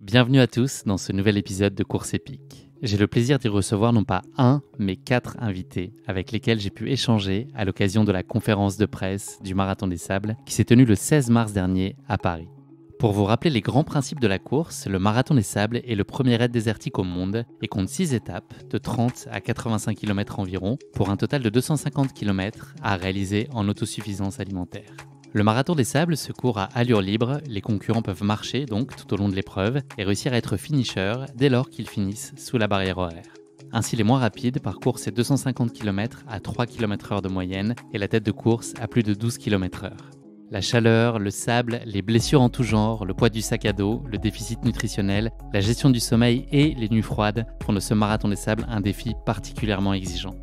Bienvenue à tous dans ce nouvel épisode de Course épique. J'ai le plaisir d'y recevoir non pas un, mais quatre invités avec lesquels j'ai pu échanger à l'occasion de la conférence de presse du Marathon des Sables qui s'est tenue le 16 mars dernier à Paris. Pour vous rappeler les grands principes de la course, le Marathon des Sables est le premier raid désertique au monde et compte 6 étapes de 30 à 85 km environ pour un total de 250 km à réaliser en autosuffisance alimentaire. Le marathon des sables se court à allure libre, les concurrents peuvent marcher donc tout au long de l'épreuve et réussir à être finisher dès lors qu'ils finissent sous la barrière horaire. Ainsi les moins rapides parcourent ces 250 km à 3 km h de moyenne et la tête de course à plus de 12 km h La chaleur, le sable, les blessures en tout genre, le poids du sac à dos, le déficit nutritionnel, la gestion du sommeil et les nuits froides font de ce marathon des sables un défi particulièrement exigeant.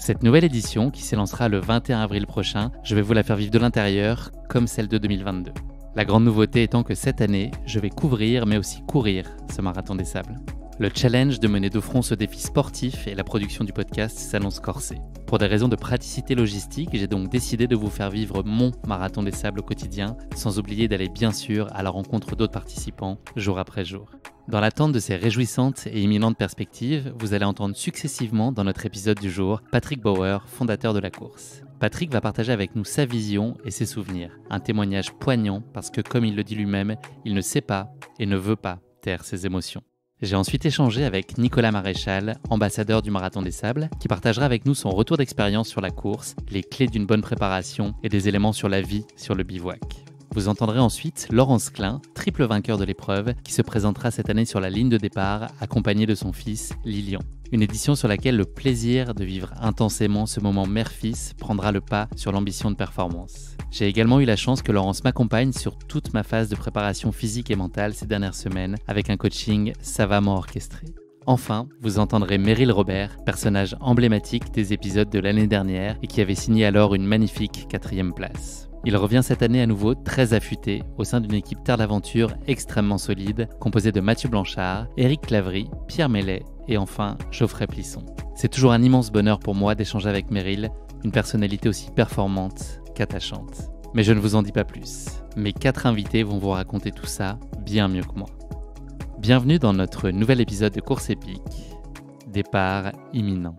Cette nouvelle édition, qui s'élancera le 21 avril prochain, je vais vous la faire vivre de l'intérieur, comme celle de 2022. La grande nouveauté étant que cette année, je vais couvrir, mais aussi courir ce marathon des sables. Le challenge de mener de front ce défi sportif et la production du podcast s'annonce corsée. Pour des raisons de praticité logistique, j'ai donc décidé de vous faire vivre mon marathon des sables au quotidien, sans oublier d'aller bien sûr à la rencontre d'autres participants jour après jour. Dans l'attente de ces réjouissantes et imminentes perspectives, vous allez entendre successivement dans notre épisode du jour Patrick Bauer, fondateur de la course. Patrick va partager avec nous sa vision et ses souvenirs, un témoignage poignant parce que comme il le dit lui-même, il ne sait pas et ne veut pas taire ses émotions. J'ai ensuite échangé avec Nicolas Maréchal, ambassadeur du Marathon des Sables, qui partagera avec nous son retour d'expérience sur la course, les clés d'une bonne préparation et des éléments sur la vie sur le bivouac. Vous entendrez ensuite Laurence Klein, triple vainqueur de l'épreuve, qui se présentera cette année sur la ligne de départ, accompagné de son fils Lilian. Une édition sur laquelle le plaisir de vivre intensément ce moment mère-fils prendra le pas sur l'ambition de performance. J'ai également eu la chance que Laurence m'accompagne sur toute ma phase de préparation physique et mentale ces dernières semaines avec un coaching savamment orchestré. Enfin, vous entendrez Meryl Robert, personnage emblématique des épisodes de l'année dernière et qui avait signé alors une magnifique quatrième place. Il revient cette année à nouveau très affûté au sein d'une équipe Terre d'aventure extrêmement solide, composée de Mathieu Blanchard, Éric Clavry, Pierre Mellet et enfin Geoffrey Plisson. C'est toujours un immense bonheur pour moi d'échanger avec Meryl, une personnalité aussi performante qu'attachante. Mais je ne vous en dis pas plus. Mes quatre invités vont vous raconter tout ça bien mieux que moi. Bienvenue dans notre nouvel épisode de Course épique. Départ imminent.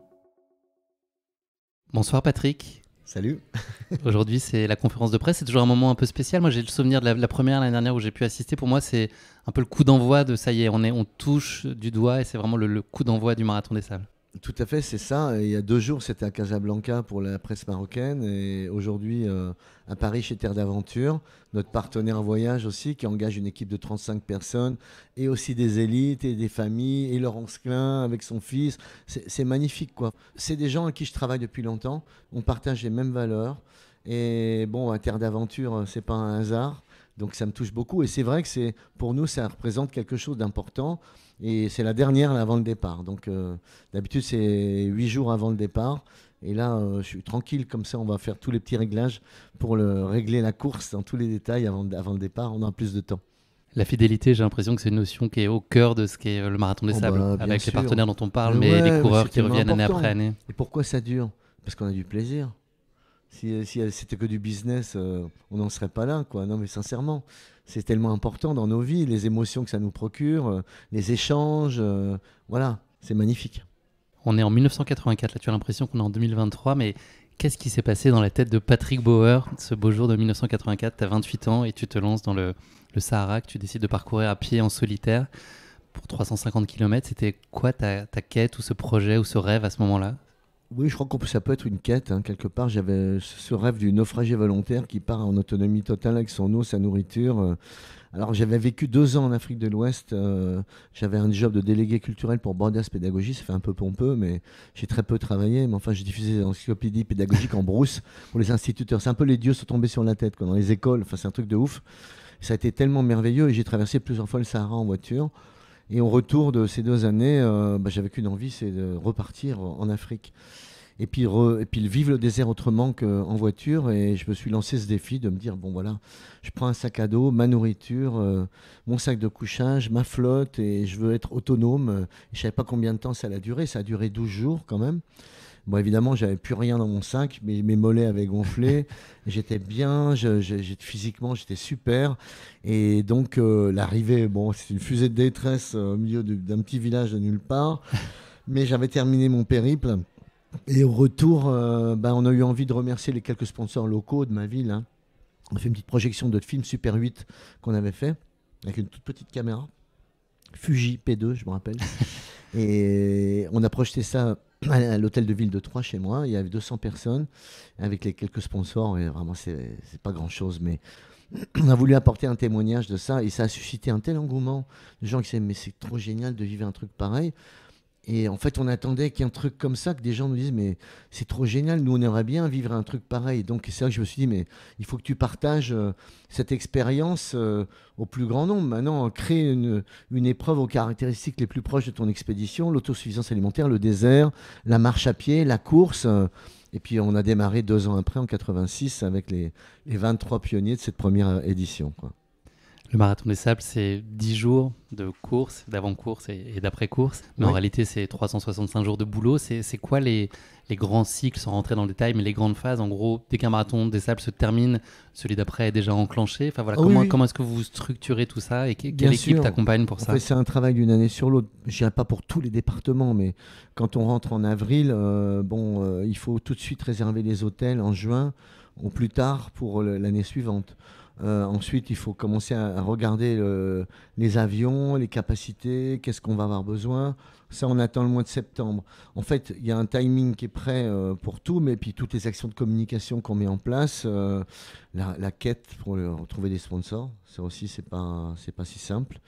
Bonsoir Patrick. Salut. Aujourd'hui, c'est la conférence de presse. C'est toujours un moment un peu spécial. Moi, j'ai le souvenir de la, première l'année dernière où j'ai pu assister. Pour moi, c'est un peu le coup d'envoi de ça y est, on, est, on touche du doigt et c'est vraiment le, coup d'envoi du marathon des salles. Tout à fait, c'est ça. Il y a deux jours, c'était à Casablanca pour la presse marocaine et aujourd'hui euh, à Paris chez Terre d'Aventure. Notre partenaire voyage aussi qui engage une équipe de 35 personnes et aussi des élites et des familles et Laurence Klein avec son fils. C'est magnifique quoi. C'est des gens avec qui je travaille depuis longtemps. On partage les mêmes valeurs. Et bon, à Terre d'Aventure, euh, c'est pas un hasard. Donc ça me touche beaucoup et c'est vrai que pour nous, ça représente quelque chose d'important. Et c'est la dernière avant le départ. Donc euh, d'habitude, c'est huit jours avant le départ. Et là, euh, je suis tranquille, comme ça, on va faire tous les petits réglages pour le, régler la course dans tous les détails avant, le départ. On a plus de temps. La fidélité, j'ai l'impression que c'est une notion qui est au cœur de ce qu'est euh, le marathon des oh, sables, bah, avec les partenaires dont on parle, mais, les coureurs qui reviennent année après année. Et pourquoi ça dure Parce qu'on a du plaisir. Si, c'était que du business, euh, on n'en serait pas là, quoi. Non, mais sincèrement, c'est tellement important dans nos vies, les émotions que ça nous procure, euh, les échanges, euh, voilà, c'est magnifique. On est en 1984, là tu as l'impression qu'on est en 2023, mais qu'est-ce qui s'est passé dans la tête de Patrick Bauer ce beau jour de 1984 Tu as 28 ans et tu te lances dans le, Sahara que tu décides de parcourir à pied en solitaire pour 350 km. C'était quoi ta quête ou ce projet ou ce rêve à ce moment-là oui, je crois que ça peut être une quête. Hein. Quelque part, j'avais ce rêve du naufragé volontaire qui part en autonomie totale avec son eau, sa nourriture. Euh. Alors, j'avais vécu deux ans en Afrique de l'Ouest. Euh, j'avais un job de délégué culturel pour Bordas Pédagogie. Ça fait un peu pompeux, mais j'ai très peu travaillé. Mais enfin, j'ai diffusé encyclopédies pédagogique en brousse pour les instituteurs. C'est un peu les dieux sont tombés sur la tête quoi, dans les écoles. c'est un truc de ouf. Ça a été tellement merveilleux et j'ai traversé plusieurs fois le Sahara en voiture. Et au retour de ces deux années, euh, bah, j'avais qu'une envie, c'est de repartir en Afrique. Et puis, et puis vivre le désert autrement qu'en voiture. Et je me suis lancé ce défi de me dire, bon voilà, je prends un sac à dos, ma nourriture, euh, mon sac de couchage, ma flotte, et je veux être autonome. Je ne savais pas combien de temps ça a duré. Ça a duré 12 jours quand même. Bon, évidemment, j'avais plus rien dans mon sac, mais mes mollets avaient gonflé. j'étais bien, physiquement, j'étais super. Et donc, euh, l'arrivée, bon, c'est une fusée de détresse euh, au milieu d'un petit village de nulle part. mais j'avais terminé mon périple. Et au retour, euh, ben, on a eu envie de remercier les quelques sponsors locaux de ma ville. Hein. On a fait une petite projection de film Super 8 qu'on avait fait avec une toute petite caméra. Fuji P2, je me rappelle. et on a projeté ça à l'hôtel de ville de Troyes chez moi. Il y avait 200 personnes avec les quelques sponsors. Et vraiment, c'est pas grand chose. Mais on a voulu apporter un témoignage de ça et ça a suscité un tel engouement de gens qui disaient mais c'est trop génial de vivre un truc pareil. Et en fait, on attendait qu'un truc comme ça, que des gens nous disent, mais c'est trop génial, nous on aimerait bien vivre un truc pareil. Donc c'est vrai que je me suis dit, mais il faut que tu partages euh, cette expérience euh, au plus grand nombre. Maintenant, crée une, une, épreuve aux caractéristiques les plus proches de ton expédition, l'autosuffisance alimentaire, le désert, la marche à pied, la course. Euh, et puis on a démarré deux ans après, en 86, avec les, les 23 pionniers de cette première édition. Le marathon des sables, c'est 10 jours de course, d'avant-course et, d'après-course. Mais en réalité, c'est 365 jours de boulot. C'est quoi les, grands cycles, sans rentrer dans le détail, mais les grandes phases En gros, dès qu'un marathon des sables se termine, celui d'après est déjà enclenché. Enfin, voilà, ah comment, est-ce que vous structurez tout ça et quelle équipe t'accompagne pour ça C'est un travail d'une année sur l'autre. Je dirais pas pour tous les départements, mais quand on rentre en avril, euh, bon, euh, il faut tout de suite réserver les hôtels en juin ou plus tard pour l'année suivante. Euh, ensuite, il faut commencer à, regarder les avions, les capacités, qu'est-ce qu'on va avoir besoin. Ça, on attend le mois de septembre. En fait, il y a un timing qui est prêt euh, pour tout, mais puis toutes les actions de communication qu'on met en place, euh, la, quête pour trouver des sponsors, ça aussi, c'est pas, c'est pas si simple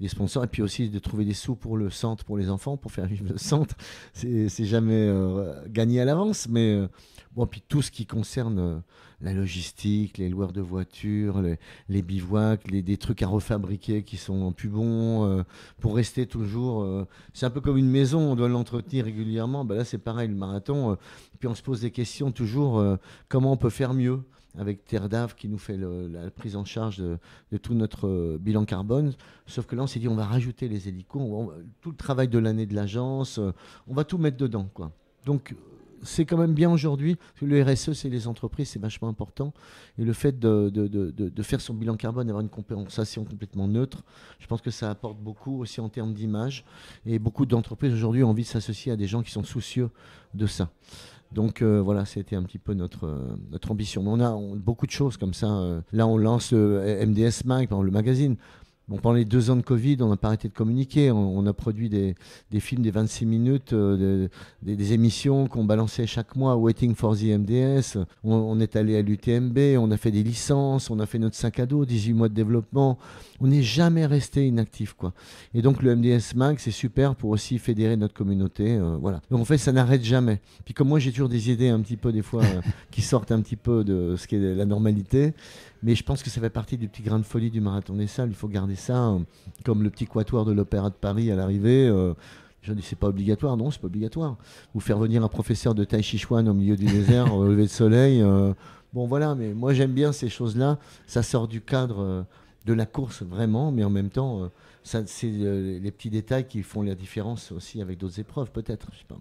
des sponsors et puis aussi de trouver des sous pour le centre, pour les enfants, pour faire vivre le centre. C'est jamais euh, gagné à l'avance, mais euh, bon, puis tout ce qui concerne euh, la logistique, les loueurs de voitures, les, bivouacs, les, des trucs à refabriquer qui sont plus bons pour rester toujours. c'est un peu comme une maison, on doit l'entretenir régulièrement. Ben là, c'est pareil, le marathon. puis on se pose des questions toujours comment on peut faire mieux avec Terre qui nous fait la prise en charge de, tout notre euh, bilan carbone. Sauf que là, on s'est dit, on va rajouter les hélicos, tout le travail de l'année de l'agence, euh, on va tout mettre dedans. Quoi. Donc, c'est quand même bien aujourd'hui. Le RSE, c'est les entreprises, c'est vachement important. Et le fait de, faire son bilan carbone, avoir une compensation complètement neutre, je pense que ça apporte beaucoup aussi en termes d'image. Et beaucoup d'entreprises aujourd'hui ont envie de s'associer à des gens qui sont soucieux de ça. Donc euh, voilà, c'était un petit peu notre, euh, notre ambition. on a beaucoup de choses comme ça. Euh. là, on lance MDS Mag, le magazine. Bon, pendant les deux ans de Covid, on n'a pas arrêté de communiquer. On, a produit des, films des 26 minutes, euh, des, émissions qu'on balançait chaque mois, Waiting for the MDS. On, est allé à l'UTMB, on a fait des licences, on a fait notre sac à dos, 18 mois de développement. On n'est jamais resté inactif. Quoi. Et donc le MDS Mag, c'est super pour aussi fédérer notre communauté. Euh, voilà. Donc en fait, ça n'arrête jamais. Puis comme moi, j'ai toujours des idées un petit peu, des fois, euh, qui sortent un petit peu de ce qui est la normalité. Mais je pense que ça fait partie du petit grain de folie du marathon des salles. Il faut garder ça hein. comme le petit quatuor de l'Opéra de Paris à l'arrivée. Euh, je dis c'est pas obligatoire, non, c'est pas obligatoire. Vous faire venir un professeur de Tai Chi Chuan au milieu du désert, au lever de soleil. Euh, bon voilà, mais moi j'aime bien ces choses-là. Ça sort du cadre euh, de la course vraiment, mais en même temps, ça, c'est les petits détails qui font la différence aussi avec d'autres épreuves, peut-être. Je sais pas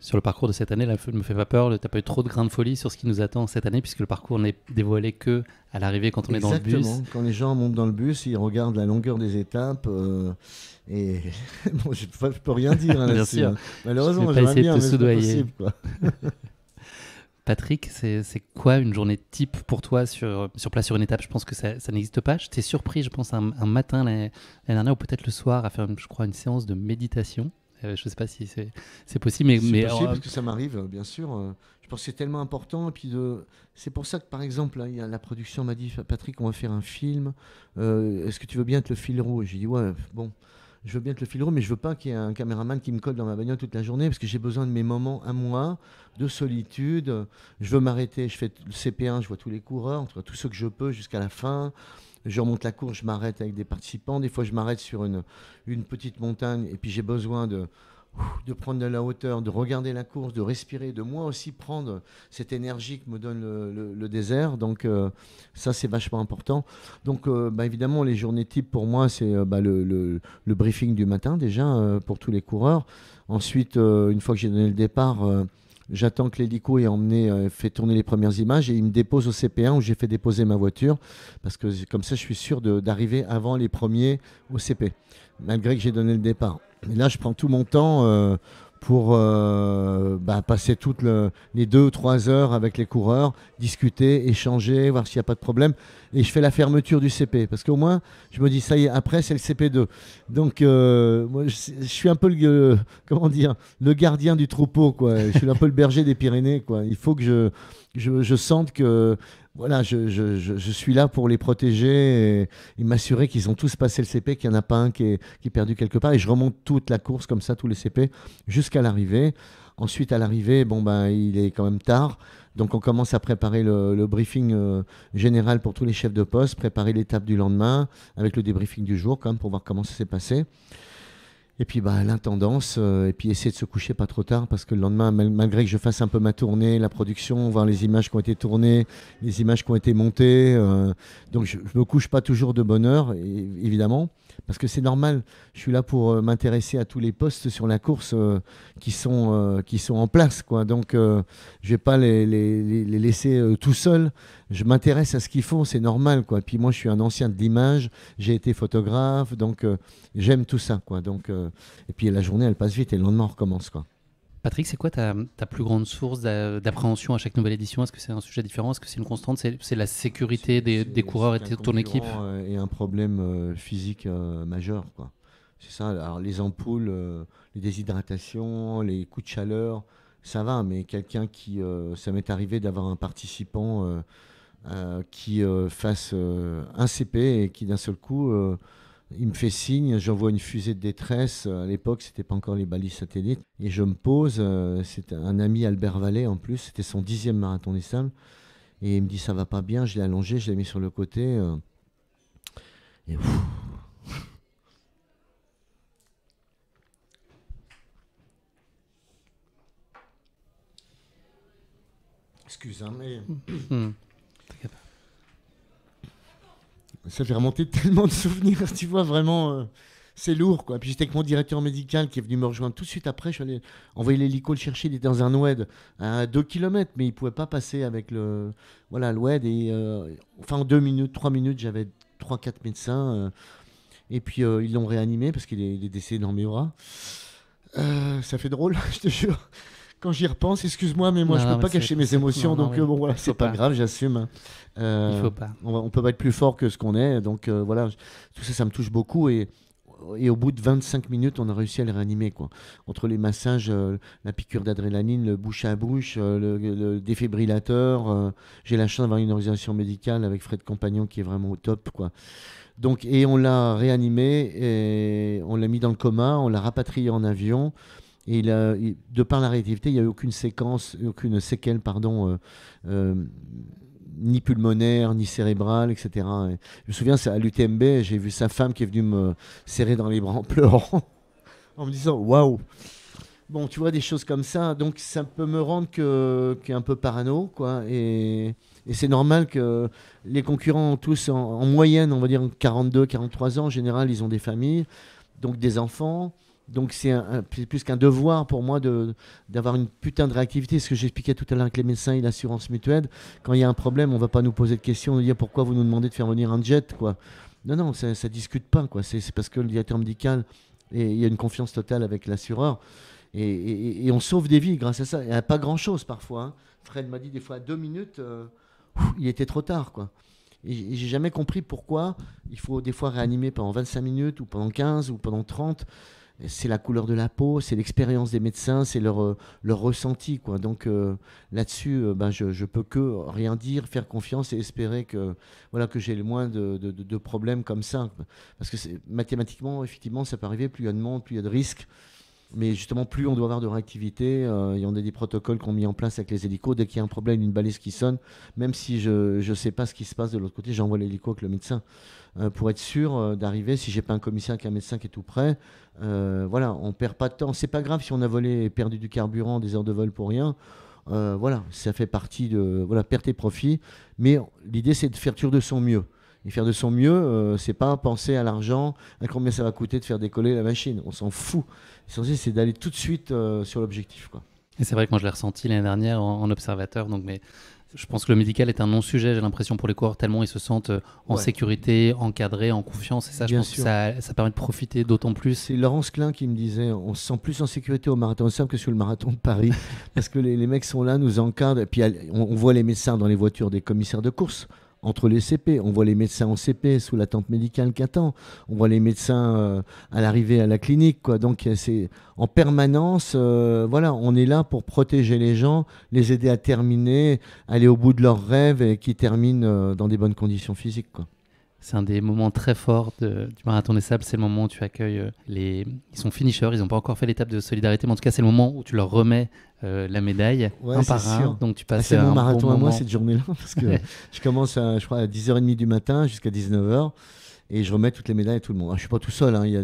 sur le parcours de cette année, la ne me fait pas peur. Tu n'as pas eu trop de grains de folie sur ce qui nous attend cette année, puisque le parcours n'est dévoilé que à l'arrivée quand on est dans le bus. Exactement. Quand les gens montent dans le bus, ils regardent la longueur des étapes. Euh, et je ne peux rien dire hein, hein. Malheureusement, je vais pas de Patrick, c'est quoi une journée type pour toi sur, place sur une étape Je pense que ça, n'existe pas. Je t'ai surpris, je pense, un, un matin l'année dernière, ou peut-être le soir, à faire, je crois, une séance de méditation. Euh, je ne sais pas si c'est possible. Mais, mais parce que ça m'arrive, bien sûr. Euh, je pense que c'est tellement important. Et puis C'est pour ça que, par exemple, la production m'a dit Patrick, on va faire un film. Euh, est-ce que tu veux bien être le fil rouge J'ai dit Ouais, bon je veux bien être le fil rouge, mais je veux pas qu'il y ait un caméraman qui me colle dans ma bagnole toute la journée parce que j'ai besoin de mes moments à moi, de solitude. Je veux m'arrêter, je fais le CP1, je vois tous les coureurs, tout ce que je peux jusqu'à la fin je remonte la course, je m'arrête avec des participants. Des fois, je m'arrête sur une, une petite montagne et puis j'ai besoin de, de prendre de la hauteur, de regarder la course, de respirer, de moi aussi prendre cette énergie que me donne le, désert. Donc euh, ça, c'est vachement important. Donc euh, bah, évidemment, les journées types pour moi, c'est euh, bah, le, le, briefing du matin déjà pour tous les coureurs. Ensuite, une fois que j'ai donné le départ J'attends que l'hélico ait emmené, euh, fait tourner les premières images et il me dépose au CP1 où j'ai fait déposer ma voiture parce que comme ça, je suis sûr d'arriver avant les premiers au CP, malgré que j'ai donné le départ. Mais là, je prends tout mon temps. Euh, pour euh, bah, passer toutes les deux ou trois heures avec les coureurs, discuter, échanger, voir s'il n'y a pas de problème. Et je fais la fermeture du CP parce qu'au moins, je me dis ça y est, après c'est le CP2. Donc euh, je, suis un peu le euh, comment dire le gardien du troupeau quoi. Je suis un peu le berger des Pyrénées quoi. Il faut que je, je sente que voilà, je, je, je, suis là pour les protéger et, m'assurer qu'ils ont tous passé le CP, qu'il n'y en a pas un qui est, qui perdu quelque part. Et je remonte toute la course comme ça, tous les CP, jusqu'à l'arrivée. Ensuite, à l'arrivée, bon ben, il est quand même tard. Donc on commence à préparer le, briefing euh, général pour tous les chefs de poste, préparer l'étape du lendemain avec le débriefing du jour quand même pour voir comment ça s'est passé. Et puis bah, l'intendance, euh, et puis essayer de se coucher pas trop tard, parce que le lendemain, malgré que je fasse un peu ma tournée, la production, voir les images qui ont été tournées, les images qui ont été montées, euh, donc je, ne me couche pas toujours de bonne heure, et, évidemment parce que c'est normal. Je suis là pour euh, m'intéresser à tous les postes sur la course euh, qui sont euh, qui sont en place, quoi. Donc je ne vais pas les, laisser tout seuls. Je m'intéresse à ce qu'ils font, c'est normal, quoi. Puis moi, je suis un ancien de l'image, j'ai été photographe, donc j'aime tout ça, quoi. Donc et puis la journée, elle passe vite et le lendemain, on recommence, quoi. Patrick, c'est quoi ta, plus grande source d'appréhension à chaque nouvelle édition Est-ce que c'est un sujet différent Est-ce que c'est une constante C'est la sécurité des, coureurs et de ton équipe euh, Et un problème euh, physique euh, majeur. C'est ça, alors les ampoules, les déshydratations, les coups de chaleur, ça va, mais quelqu'un qui. ça m'est arrivé d'avoir un participant qui fasse un CP et qui d'un seul coup il me fait signe, j'envoie une fusée de détresse. À l'époque, ce c'était pas encore les balises satellites. Et je me pose. Euh, c'est un ami, Albert Vallée, en plus. C'était son dixième marathon des sables. Et il me dit ça va pas bien. Je l'ai allongé, je l'ai mis sur le côté. Euh. et moi excuse, mais hmm. Ça fait remonter tellement de souvenirs, tu vois, vraiment. Euh, c'est lourd, quoi. Puis j'étais avec mon directeur médical qui est venu me rejoindre tout de suite après. Je suis allé envoyer l'hélico le chercher. Il était dans un Oued à 2 km, mais il pouvait pas passer avec le voilà l'Oued Et, euh, enfin, en 2 minutes, 3 minutes, j'avais 3-4 médecins. Euh, et puis ils l'ont réanimé parce qu'il est, est, décédé dans mes bras. ça fait drôle, je te jure quand j'y repense, excuse-moi, mais moi je peux pas cacher mes émotions, donc euh, bon voilà, c'est pas, grave, j'assume. Euh, pas. On, ne peut pas être plus fort que ce qu'on est, donc euh, voilà, tout ça, ça me touche beaucoup et et au bout de 25 minutes, on a réussi à le réanimer. Quoi. Entre les massages, la piqûre d'adrénaline, le bouche à bouche, le, défibrillateur. J'ai la chance d'avoir une organisation médicale avec Fred Compagnon qui est vraiment au top. Quoi. Donc, et on l'a réanimé, et on l'a mis dans le coma, on l'a rapatrié en avion. Et de par la réactivité, il n'y a eu aucune séquence, aucune séquelle, pardon, euh, euh, ni pulmonaire, ni cérébrale, etc. je me souviens, à l'UTMB, j'ai vu sa femme qui est venue me serrer dans les bras en pleurant, en me disant Waouh Bon, tu vois, des choses comme ça. Donc, ça peut me rendre que, un peu parano, quoi. Et. c'est normal que les concurrents ont tous, en, en, moyenne, on va dire 42, 43 ans, en général, ils ont des familles, donc des enfants. Donc c'est plus qu'un devoir pour moi d'avoir une putain de réactivité. Ce que j'expliquais tout à l'heure avec les médecins et l'assurance mutuelle, quand il y a un problème, on va pas nous poser de questions, nous dire pourquoi vous nous demandez de faire venir un jet, quoi. Non, non, ça, ne discute pas, quoi. C'est parce que le directeur médical et il y a une confiance totale avec l'assureur. Et, et, on sauve des vies grâce à ça. Il n'y a pas grand-chose parfois. Hein. Fred m'a dit des fois à deux minutes, euh, il était trop tard, quoi. Et j'ai jamais compris pourquoi il faut des fois réanimer pendant 25 minutes ou pendant 15 ou pendant 30 c'est la couleur de la peau, c'est l'expérience des médecins, c'est leur, euh, ressenti. Quoi. Donc euh, là-dessus, euh, ben, je ne peux que rien dire, faire confiance et espérer que, voilà, que j'ai le moins de, de, problèmes comme ça. Parce que mathématiquement, effectivement, ça peut arriver, plus il y a de monde, plus il y a de risques. Mais justement, plus on doit avoir de réactivité, il y en a des protocoles qu'on mis en place avec les hélicos. Dès qu'il y a un problème, une balise qui sonne, même si je ne sais pas ce qui se passe de l'autre côté, j'envoie l'hélico avec le médecin euh, pour être sûr euh, d'arriver. Si j'ai pas un commissaire avec un médecin qui est tout prêt. Euh, voilà, on perd pas de temps. C'est pas grave si on a volé et perdu du carburant, des heures de vol pour rien. voilà, ça fait partie de voilà perte et profit. Mais l'idée c'est de faire toujours de son mieux. Et faire de son mieux, euh, c'est pas penser à l'argent, à combien ça va coûter de faire décoller la machine. On s'en fout. L'essentiel, c'est d'aller tout de suite euh, sur l'objectif. Et c'est vrai que moi, je l'ai ressenti l'année dernière en, observateur. Donc, mais je pense que le médical est un non-sujet, j'ai l'impression, pour les coureurs, tellement ils se sentent euh, en sécurité, encadrés, en confiance. Et ça, ça, permet de profiter d'autant plus. C'est Laurence Klein qui me disait on se sent plus en sécurité au marathon de que sur le marathon de Paris. parce que les, mecs sont là, nous encadrent. Et puis, on voit les médecins dans les voitures des commissaires de course entre les CP. On voit les médecins en CP sous l'attente médicale qu'attend. On voit les médecins euh, à l'arrivée à la clinique. Quoi. Donc c'est en permanence, euh, voilà, on est là pour protéger les gens, les aider à terminer, aller au bout de leurs rêves et qui terminent euh, dans des bonnes conditions physiques. Quoi. C'est un des moments très forts du marathon des sables. C'est le moment où tu accueilles les. Ils sont finishers, ils n'ont pas encore fait l'étape de solidarité, mais en tout cas, c'est le moment où tu leur remets euh, la médaille un par un. Donc tu ah, passes C'est mon un marathon à moi cette journée-là parce que je commence à, je crois, à 10h30 du matin jusqu'à 19h et je remets toutes les médailles à tout le monde. Je ah, je suis pas tout seul, hein. il y a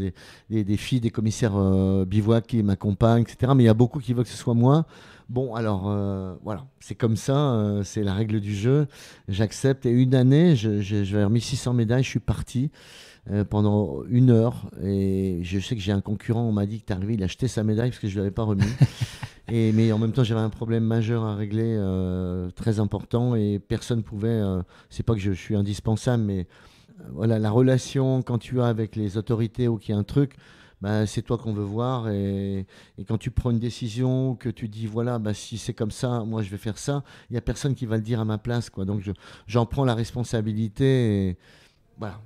des, des, filles, des commissaires euh, bivouac qui m'accompagnent, etc. Mais il y a beaucoup qui veulent que ce soit moi. Bon, alors euh, voilà, c'est comme ça, c'est la règle du jeu. J'accepte. Et une année, je vais remis 600 médailles, je suis parti pendant une heure. Et je sais que j'ai un concurrent, on m'a dit que es arrivé, il a acheté sa médaille parce que je ne l'avais pas remis. mais en même temps, j'avais un problème majeur à régler, euh, très important, et personne pouvait. Euh, c'est pas que je, suis indispensable, mais euh, voilà, la relation quand tu as avec les autorités ou qu'il y a un truc, bah, c'est toi qu'on veut voir. Et, quand tu prends une décision, que tu dis, voilà, bah, si c'est comme ça, moi je vais faire ça, il n'y a personne qui va le dire à ma place. Quoi. Donc j'en prends la responsabilité. Et, voilà,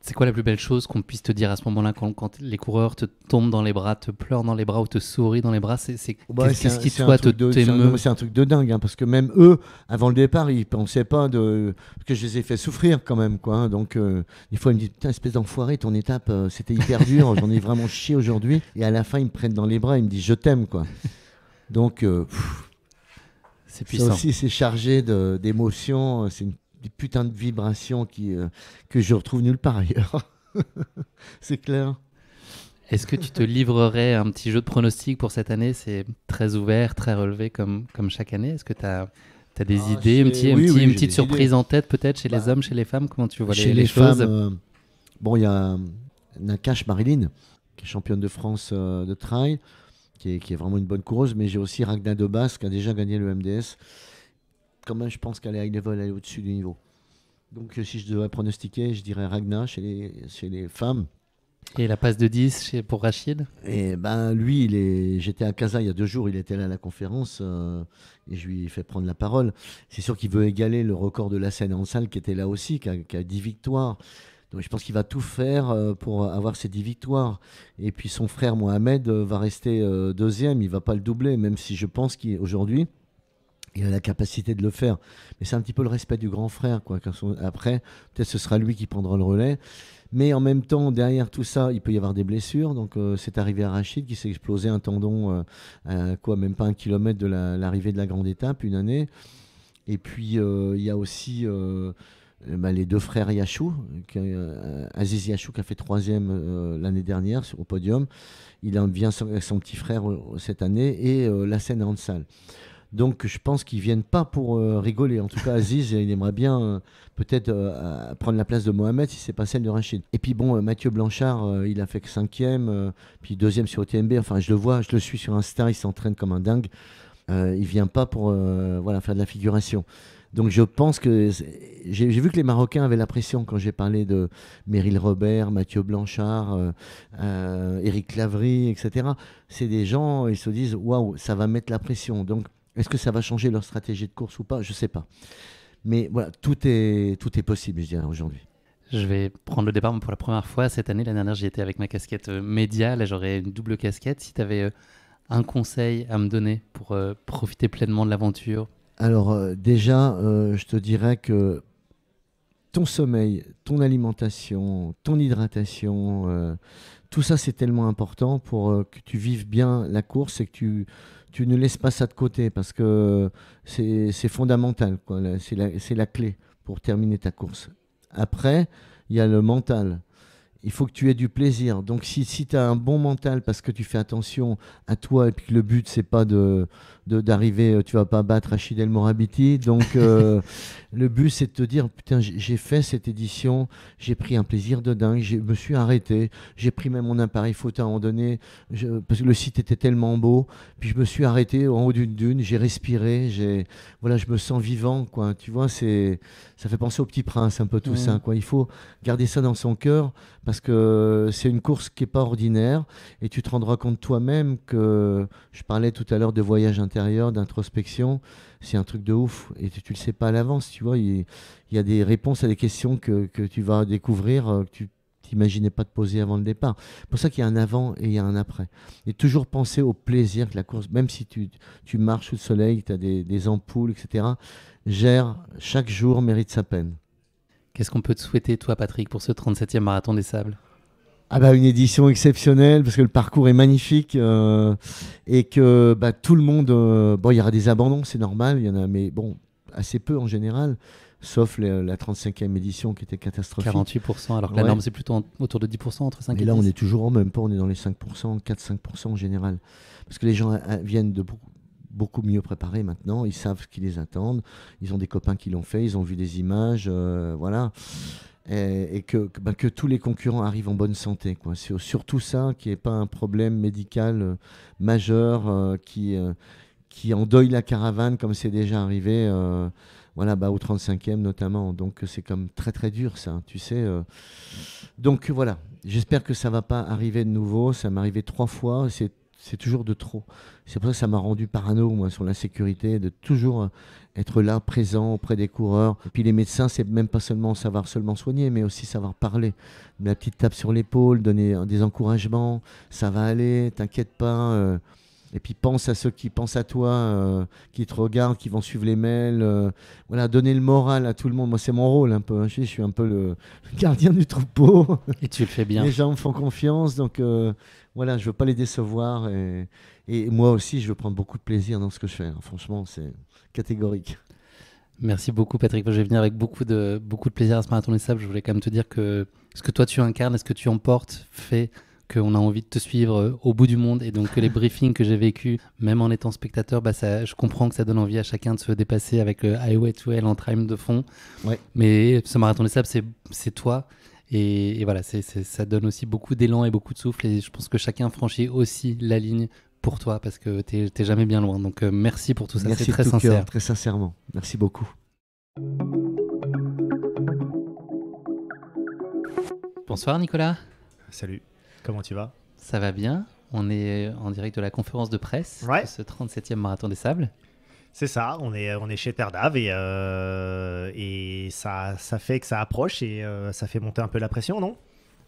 c'est quoi la plus belle chose qu'on puisse te dire à ce moment-là quand, les coureurs te tombent dans les bras, te pleurent dans les bras ou te sourient dans les bras C'est bah, qu'est-ce qui te C'est un truc de dingue hein, parce que même eux, avant le départ, ils ne pensaient pas que je les ai fait souffrir quand même quoi. Hein. donc euh, il faut ils me disent putain espèce d'enfoiré, ton étape euh, c'était hyper dur, j'en ai vraiment chié aujourd'hui. Et à la fin ils me prennent dans les bras, ils me disent je t'aime quoi. Donc euh, c'est puissant. c'est aussi c'est chargé d'émotions, c'est une des putains de vibrations qui, euh, que je retrouve nulle part ailleurs. c'est clair. Est-ce que tu te livrerais un petit jeu de pronostic pour cette année C'est très ouvert, très relevé comme, comme chaque année. Est-ce que tu as, ah, des idées, une petite surprise en tête peut-être chez les bah, hommes, chez les femmes Comment tu vois les les, Chez les femmes, euh, Bon, il y a Nakash Marilyn, qui est championne de France euh, de trail, qui est, vraiment une bonne coureuse, mais j'ai aussi Ragnar Dobas, qui a déjà gagné le MDS quand même, je pense qu'elle est high level, elle est au-dessus du niveau. Donc, euh, si je devais pronostiquer, je dirais Ragna chez les, chez les femmes. Et la passe de 10 chez, pour Rachid Et eh ben lui, il est, j'étais à Casa il y a deux jours, il était là à la conférence euh, et je lui ai fait prendre la parole. C'est sûr qu'il veut égaler le record de la scène en salle qui était là aussi, qui a, 10 victoires. Donc je pense qu'il va tout faire euh, pour avoir ces 10 victoires. Et puis son frère Mohamed va rester deuxième, il va pas le doubler, même si je pense qu'aujourd'hui, il a la capacité de le faire. Mais c'est un petit peu le respect du grand frère. Quoi. Après, peut-être ce sera lui qui prendra le relais. Mais en même temps, derrière tout ça, il peut y avoir des blessures. Donc, euh, c'est arrivé à Rachid qui s'est explosé un tendon euh, à quoi, même pas un kilomètre de l'arrivée de la grande étape, une année. Et puis, euh, il y a aussi bah, les deux frères Yachou, Aziz Yachou qui a fait troisième l'année dernière au podium. Il vient avec son petit frère cette année et la scène en salle. Donc je pense qu'ils viennent pas pour euh, rigoler. En tout cas, Aziz, il aimerait bien euh, peut-être euh, prendre la place de Mohamed si c'est pas celle de Rachid. Et puis bon, Mathieu Blanchard, il a fait que cinquième, puis deuxième sur TMB. Enfin, je le vois, je le suis sur Insta, il s'entraîne comme un dingue. il vient pas pour voilà faire de la figuration. Donc je pense que j'ai vu que les Marocains avaient la pression quand j'ai parlé de Meryl Robert, Mathieu Blanchard, Eric Lavry, etc. C'est des gens, ils se disent waouh, ça va mettre la pression. Donc est-ce que ça va changer leur stratégie de course ou pas Je ne sais pas. Mais voilà, tout est, tout est possible, je dirais, aujourd'hui. Je vais prendre le départ pour la première fois cette année. L'année dernière, j'y étais avec ma casquette euh, média. Là, j'aurais une double casquette. Si tu avais euh, un conseil à me donner pour euh, profiter pleinement de l'aventure Alors, déjà, je te dirais que ton sommeil, ton alimentation, ton hydratation, tout ça, c'est tellement important pour que tu vives bien la course et que tu tu ne laisses pas ça de côté parce que c'est fondamental, c'est la, clé pour terminer ta course. Après, il y a le mental. Il faut que tu aies du plaisir. Donc si, si tu as un bon mental parce que tu fais attention à toi et puis que le but c'est pas de, d'arriver, euh, tu vas pas battre Achid El Morabiti. Donc euh, le but c'est de te dire putain j'ai fait cette édition, j'ai pris un plaisir de dingue, je me suis arrêté, j'ai pris même mon appareil photo à un moment donné parce que le site était tellement beau, puis je me suis arrêté en haut d'une dune, j'ai respiré, j'ai voilà je me sens vivant quoi. Tu vois c'est ça fait penser au Petit Prince un peu tout ça quoi. Il faut garder ça dans son cœur parce que c'est une course qui est pas ordinaire et tu te rendras compte toi-même que je parlais tout à l'heure de voyage interne d'introspection, c'est un truc de ouf. Et tu, le sais pas à l'avance, tu vois. Il, y, a des réponses à des questions que, tu vas découvrir, euh, que tu t'imaginais pas de poser avant le départ. pour ça qu'il y a un avant et il y a un après. Et toujours penser au plaisir que la course, même si tu, marches sous le soleil, tu as des, des, ampoules, etc., gère, chaque jour mérite sa peine. Qu'est-ce qu'on peut te souhaiter, toi, Patrick, pour ce 37e marathon des sables ah bah une édition exceptionnelle parce que le parcours est magnifique euh, et que bah, tout le monde euh, bon il y aura des abandons c'est normal il y en a mais bon assez peu en général sauf la 35e édition qui était catastrophique 48% alors que la norme c'est plutôt autour de 10% entre 5 et et là on est toujours en même pas on est dans les 5% 4 5% en général parce que les gens euh, viennent de beaucoup mieux préparés maintenant, ils savent ce qui les attendent, ils ont des copains qui l'ont fait, ils ont vu des images, voilà et, que, bah, que, tous les concurrents arrivent en bonne santé. Quoi. surtout ça, qui n'est pas un problème médical euh, majeur euh, euh, qui, endeuille la caravane comme c'est déjà arrivé voilà, bah, au 35e notamment. Donc c'est comme très très dur ça, tu sais. Donc voilà, j'espère que ça ne va pas arriver de nouveau. Ça m'est arrivé trois fois, c'est toujours de trop. C'est pour ça que ça m'a rendu parano moi, sur la sécurité, de toujours être là, présent auprès des coureurs. Puis les médecins, c'est même pas seulement savoir seulement soigner, mais aussi savoir parler. La petite tape sur l'épaule, donner euh, des encouragements, ça va aller, t'inquiète pas. Euh. et puis pense à ceux qui pensent à toi, euh, qui te regardent, qui vont suivre les mails. voilà, donner le moral à tout le monde. Moi, c'est mon rôle un peu. Hein, je, suis un peu le gardien du troupeau. Et tu le fais bien. Les gens me font confiance, donc voilà, je veux pas les décevoir. Et, et moi aussi, je veux prendre beaucoup de plaisir dans ce que je fais. Hein. Franchement, c'est catégorique. Merci beaucoup Patrick. Je vais venir avec beaucoup de, beaucoup de plaisir à ce marathon des sables. Je voulais quand même te dire que ce que toi tu incarnes et ce que tu emportes fait qu'on a envie de te suivre euh, au bout du monde et donc que les briefings que j'ai vécu, même en étant spectateur, bah, ça, je comprends que ça donne envie à chacun de se dépasser avec le Highway to en prime de fond. Mais ce marathon des sables, c'est toi. Et, voilà, ça donne aussi beaucoup d'élan et beaucoup de souffle. Et je pense que chacun franchit aussi la ligne pour toi parce que tu t'es jamais bien loin. Donc euh, merci pour tout ça, c'est très sincère. très sincèrement, merci beaucoup. Bonsoir Nicolas. Salut, comment tu vas Ça va bien, on est en direct de la conférence de presse ouais. de ce 37e Marathon des Sables. C'est ça, on est, on est chez Terdav et, euh, et ça, ça fait que ça approche et euh, ça fait monter un peu la pression, non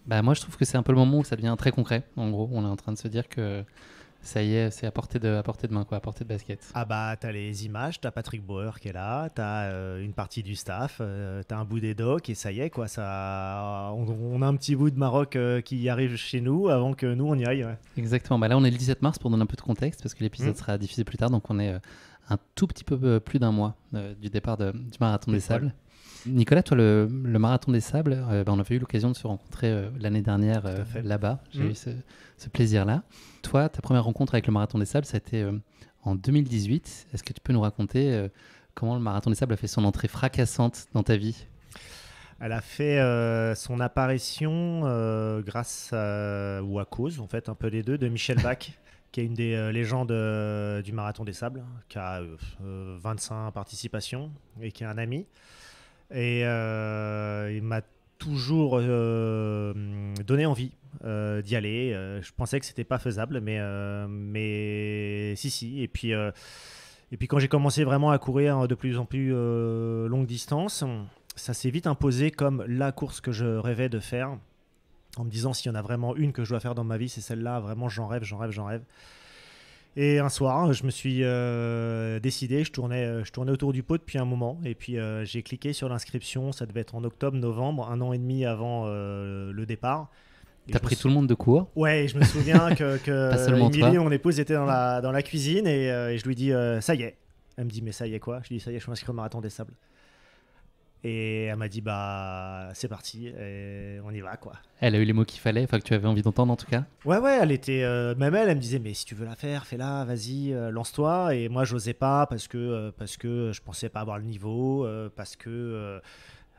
bah moi je trouve que c'est un peu le moment où ça devient très concret. En gros, on est en train de se dire que ça y est, c'est à portée de, à de main, quoi, à portée de basket. Ah bah, t'as les images, t'as Patrick Bauer qui est là, t'as euh, une partie du staff, euh, t'as un bout des docks et ça y est, quoi, ça, on, a un petit bout de Maroc euh, qui arrive chez nous avant que nous on y aille. Exactement, bah là on est le 17 mars pour donner un peu de contexte, parce que l'épisode mmh. sera diffusé plus tard, donc on est un tout petit peu plus d'un mois du départ du marathon des, sables. Nicolas, toi, le, Marathon des Sables, euh, ben, on avait eu l'occasion de se rencontrer euh, l'année dernière euh, là-bas. J'ai eu mmh. ce, plaisir-là. Toi, ta première rencontre avec le Marathon des Sables, ça a été en 2018. Est-ce que tu peux nous raconter comment le Marathon des Sables a fait son entrée fracassante dans ta vie elle a fait son apparition grâce ou à cause, en fait, un peu les deux, de Michel Bach, qui est une des légendes du Marathon des Sables, hein, qui a 25 participations et qui est un ami. Et euh, il m'a toujours euh, donné envie euh, d'y aller. je pensais que c'était pas faisable, mais, mais si, si. Et puis, et puis quand j'ai commencé vraiment à courir hein, de plus en plus longue distance, ça s'est vite imposé comme la course que je rêvais de faire. En me disant, s'il y en a vraiment une que je dois faire dans ma vie, c'est celle-là. Vraiment, j'en rêve, j'en rêve, j'en rêve. Et un soir, je me suis euh, décidé, je tournais, euh, je tournais autour du pot depuis un moment, et puis euh, j'ai cliqué sur l'inscription, ça devait être en octobre, novembre, un an et demi avant le départ. T'as pris tout le monde de court Ouais, je me souviens que, que mon épouse, était dans la, dans la cuisine, et, je lui dis, ça y est. Elle me dit, mais ça y est quoi Je lui dis, ça y est, je suis inscrit au marathon des sables. Et elle m'a dit, bah, c'est parti, et on y va, quoi. Elle a eu les mots qu'il fallait, enfin que tu avais envie d'entendre en tout cas Ouais, ouais, elle était. Euh, même elle, elle me disait, mais si tu veux la faire, fais-la, vas-y, euh, lance-toi. Et moi, j'osais pas parce que, euh, parce que je pensais pas avoir le niveau, parce que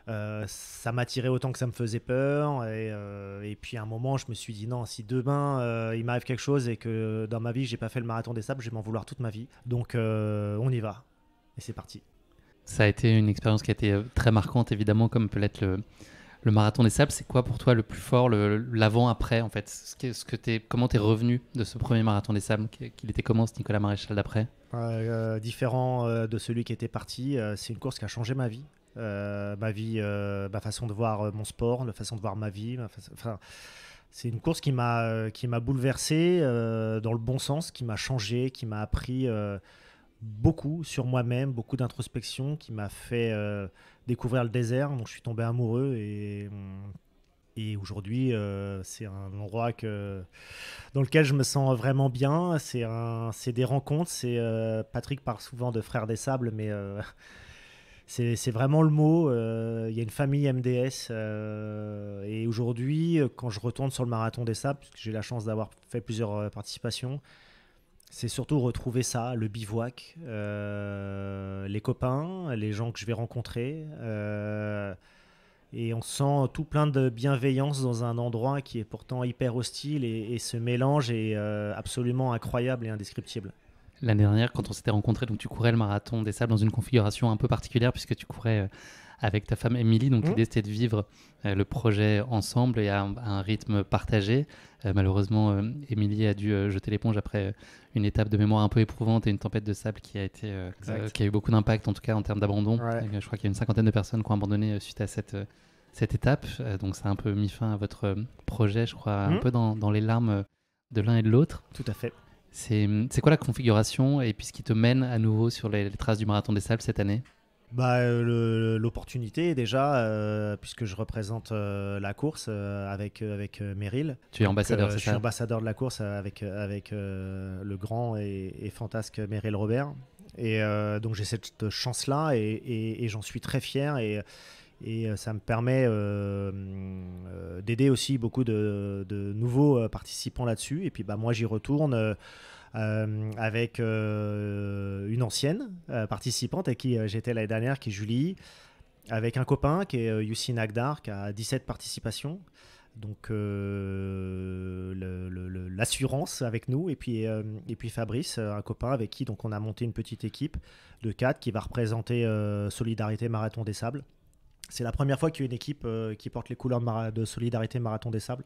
ça m'attirait autant que ça me faisait peur. Et, et, puis à un moment, je me suis dit, non, si demain il m'arrive quelque chose et que dans ma vie, j'ai pas fait le marathon des sables, je vais m'en vouloir toute ma vie. Donc, on y va. Et c'est parti. Ça a été une expérience qui a été euh, très marquante, évidemment, comme peut l'être le, le marathon des sables. C'est quoi pour toi le plus fort, l'avant-après, en fait ce ce que es, Comment tu es revenu de ce premier marathon des sables Qu'il était comment, ce Nicolas Maréchal d'après euh, Différent euh, de celui qui était parti, c'est une course qui a changé ma vie. ma vie, ma façon de voir mon sport, la façon de voir ma vie. Enfin, c'est une course qui m'a qui m'a bouleversé dans le bon sens, qui m'a changé, qui m'a appris beaucoup sur moi-même, beaucoup d'introspection qui m'a fait euh, découvrir le désert. Donc je suis tombé amoureux et, aujourd'hui euh, c'est un endroit que, dans lequel je me sens vraiment bien. C'est, des rencontres. Euh, Patrick parle souvent de Frères des Sables, mais c'est, c'est vraiment le mot. Il y a une famille MDS. et aujourd'hui, quand je retourne sur le marathon des Sables, puisque j'ai la chance d'avoir fait plusieurs participations, c'est surtout retrouver ça, le bivouac, euh, les copains, les gens que je vais rencontrer. Euh, et on sent tout plein de bienveillance dans un endroit qui est pourtant hyper hostile et, ce mélange est euh, absolument incroyable et indescriptible. L'année dernière, quand on s'était rencontrés, donc tu courais le marathon des sables dans une configuration un peu particulière puisque tu courais avec ta femme Émilie. Donc, mmh. l'idée, c'était de vivre euh, le projet ensemble et à un, rythme partagé. Euh, malheureusement, euh, Émilie a dû jeter l'éponge après une étape de mémoire un peu éprouvante et une tempête de sable qui a, été, qui a eu beaucoup d'impact, en tout cas en termes d'abandon. Je crois qu'il y a une cinquantaine de personnes qui ont abandonné suite à cette cette étape. donc ça a un peu mis fin à votre projet, je crois, un mmh. peu dans, dans, les larmes de l'un et de l'autre. Tout à fait. C'est quoi la configuration et puis ce qui te mène à nouveau sur les traces du marathon des sables cette année bah, euh, L'opportunité, déjà, euh, puisque je représente euh, la course avec, avec Meryl. Tu es ambassadeur, c'est ça Je suis ambassadeur de la course avec, avec le grand et, fantasque Meryl Robert. Et donc, j'ai cette chance-là et, j'en suis très fier. Et, et ça me permet d'aider aussi beaucoup de, de nouveaux participants là-dessus. Et puis bah, moi j'y retourne euh, avec euh, une ancienne euh, participante avec qui j'étais l'année dernière, qui est Julie, avec un copain qui est Yussi Agdar, qui a 17 participations. Donc l'assurance avec nous et puis, et puis Fabrice, un copain avec qui donc on a monté une petite équipe de 4 qui va représenter Solidarité Marathon des Sables. C'est la première fois qu'il y a une équipe qui porte les couleurs de Solidarité Marathon des Sables.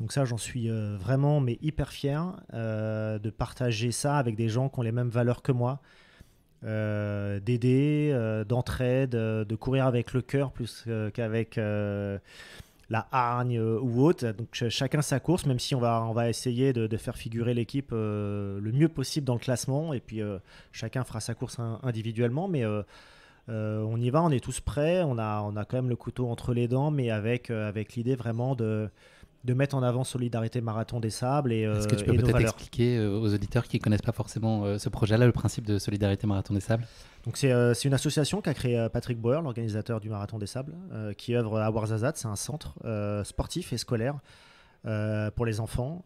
Donc ça, j'en suis euh, vraiment, mais hyper fier euh, de partager ça avec des gens qui ont les mêmes valeurs que moi, euh, d'aider, d'entraide, de courir avec le cœur plus qu'avec la hargne ou autre. Donc chacun sa course, même si on va, on va essayer de, faire figurer l'équipe le mieux possible dans le classement. Et puis chacun fera sa course individuellement, mais on y va, on est tous prêts, on a, on a quand même le couteau entre les dents, mais avec, avec l'idée vraiment de de mettre en avant Solidarité Marathon des Sables. et Est-ce que tu euh, peux peut-être expliquer euh, aux auditeurs qui ne connaissent pas forcément euh, ce projet-là, le principe de Solidarité Marathon des Sables donc c'est une association qu'a créée Patrick Bauer, l'organisateur du Marathon des Sables, qui œuvre à Warzazat. C'est un centre sportif et scolaire pour les enfants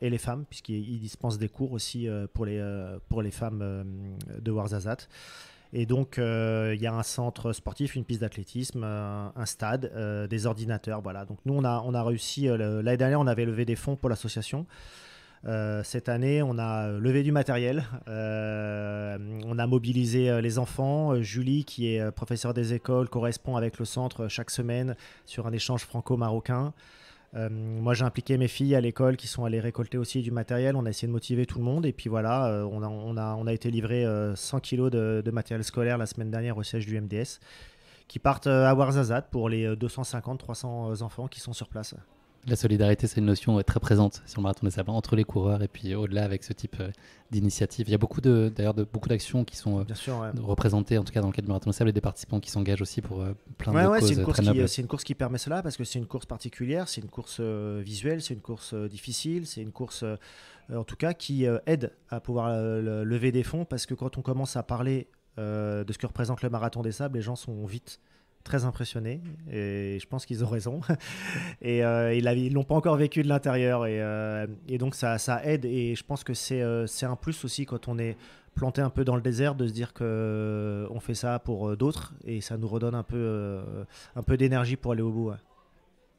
et les femmes, puisqu'il dispense des cours aussi pour, les, pour les femmes de Ouarzazate. Et donc, euh, il y a un centre sportif, une piste d'athlétisme, euh, un stade, euh, des ordinateurs. Donc, nous, on a, réussi. L'année dernière, on avait levé des fonds pour l'association cette année, on a levé du matériel, on a mobilisé les enfants. Julie, qui est professeure des écoles, correspond avec le centre chaque semaine sur un échange franco-marocain. Euh, moi, j'ai impliqué mes filles à l'école qui sont allées récolter aussi du matériel. On a essayé de motiver tout le monde. Et puis voilà, euh, on, a, été livré 100 euh, kilos de, matériel scolaire la semaine dernière au siège du MDS qui partent à Warzazat pour les 250-300 enfants qui sont sur place. La solidarité, c'est une notion très présente sur le marathon des sables, entre les coureurs et puis au-delà avec ce type euh, d'initiative. Il y a beaucoup d'ailleurs de, beaucoup d'actions qui sont euh, représentées, en tout cas dans le cadre du marathon des sables, et des participants qui s'engagent aussi pour euh, plein de choses. c'est une, course qui, permet cela parce que c'est une course particulière, c'est une course visuelle, c'est une course difficile, c'est une course en tout cas qui aide à pouvoir lever des fonds parce que quand on commence à parler de ce que représente le marathon des sables, les gens sont vite très impressionné et je pense qu'ils ont raison. et euh, ils l'ont pas encore vécu de l'intérieur et, euh, donc ça, aide et je pense que euh, c'est un plus aussi quand on est planté un peu dans le désert de se dire qu'on fait ça pour d'autres et ça nous redonne un peu, d'énergie pour aller au bout.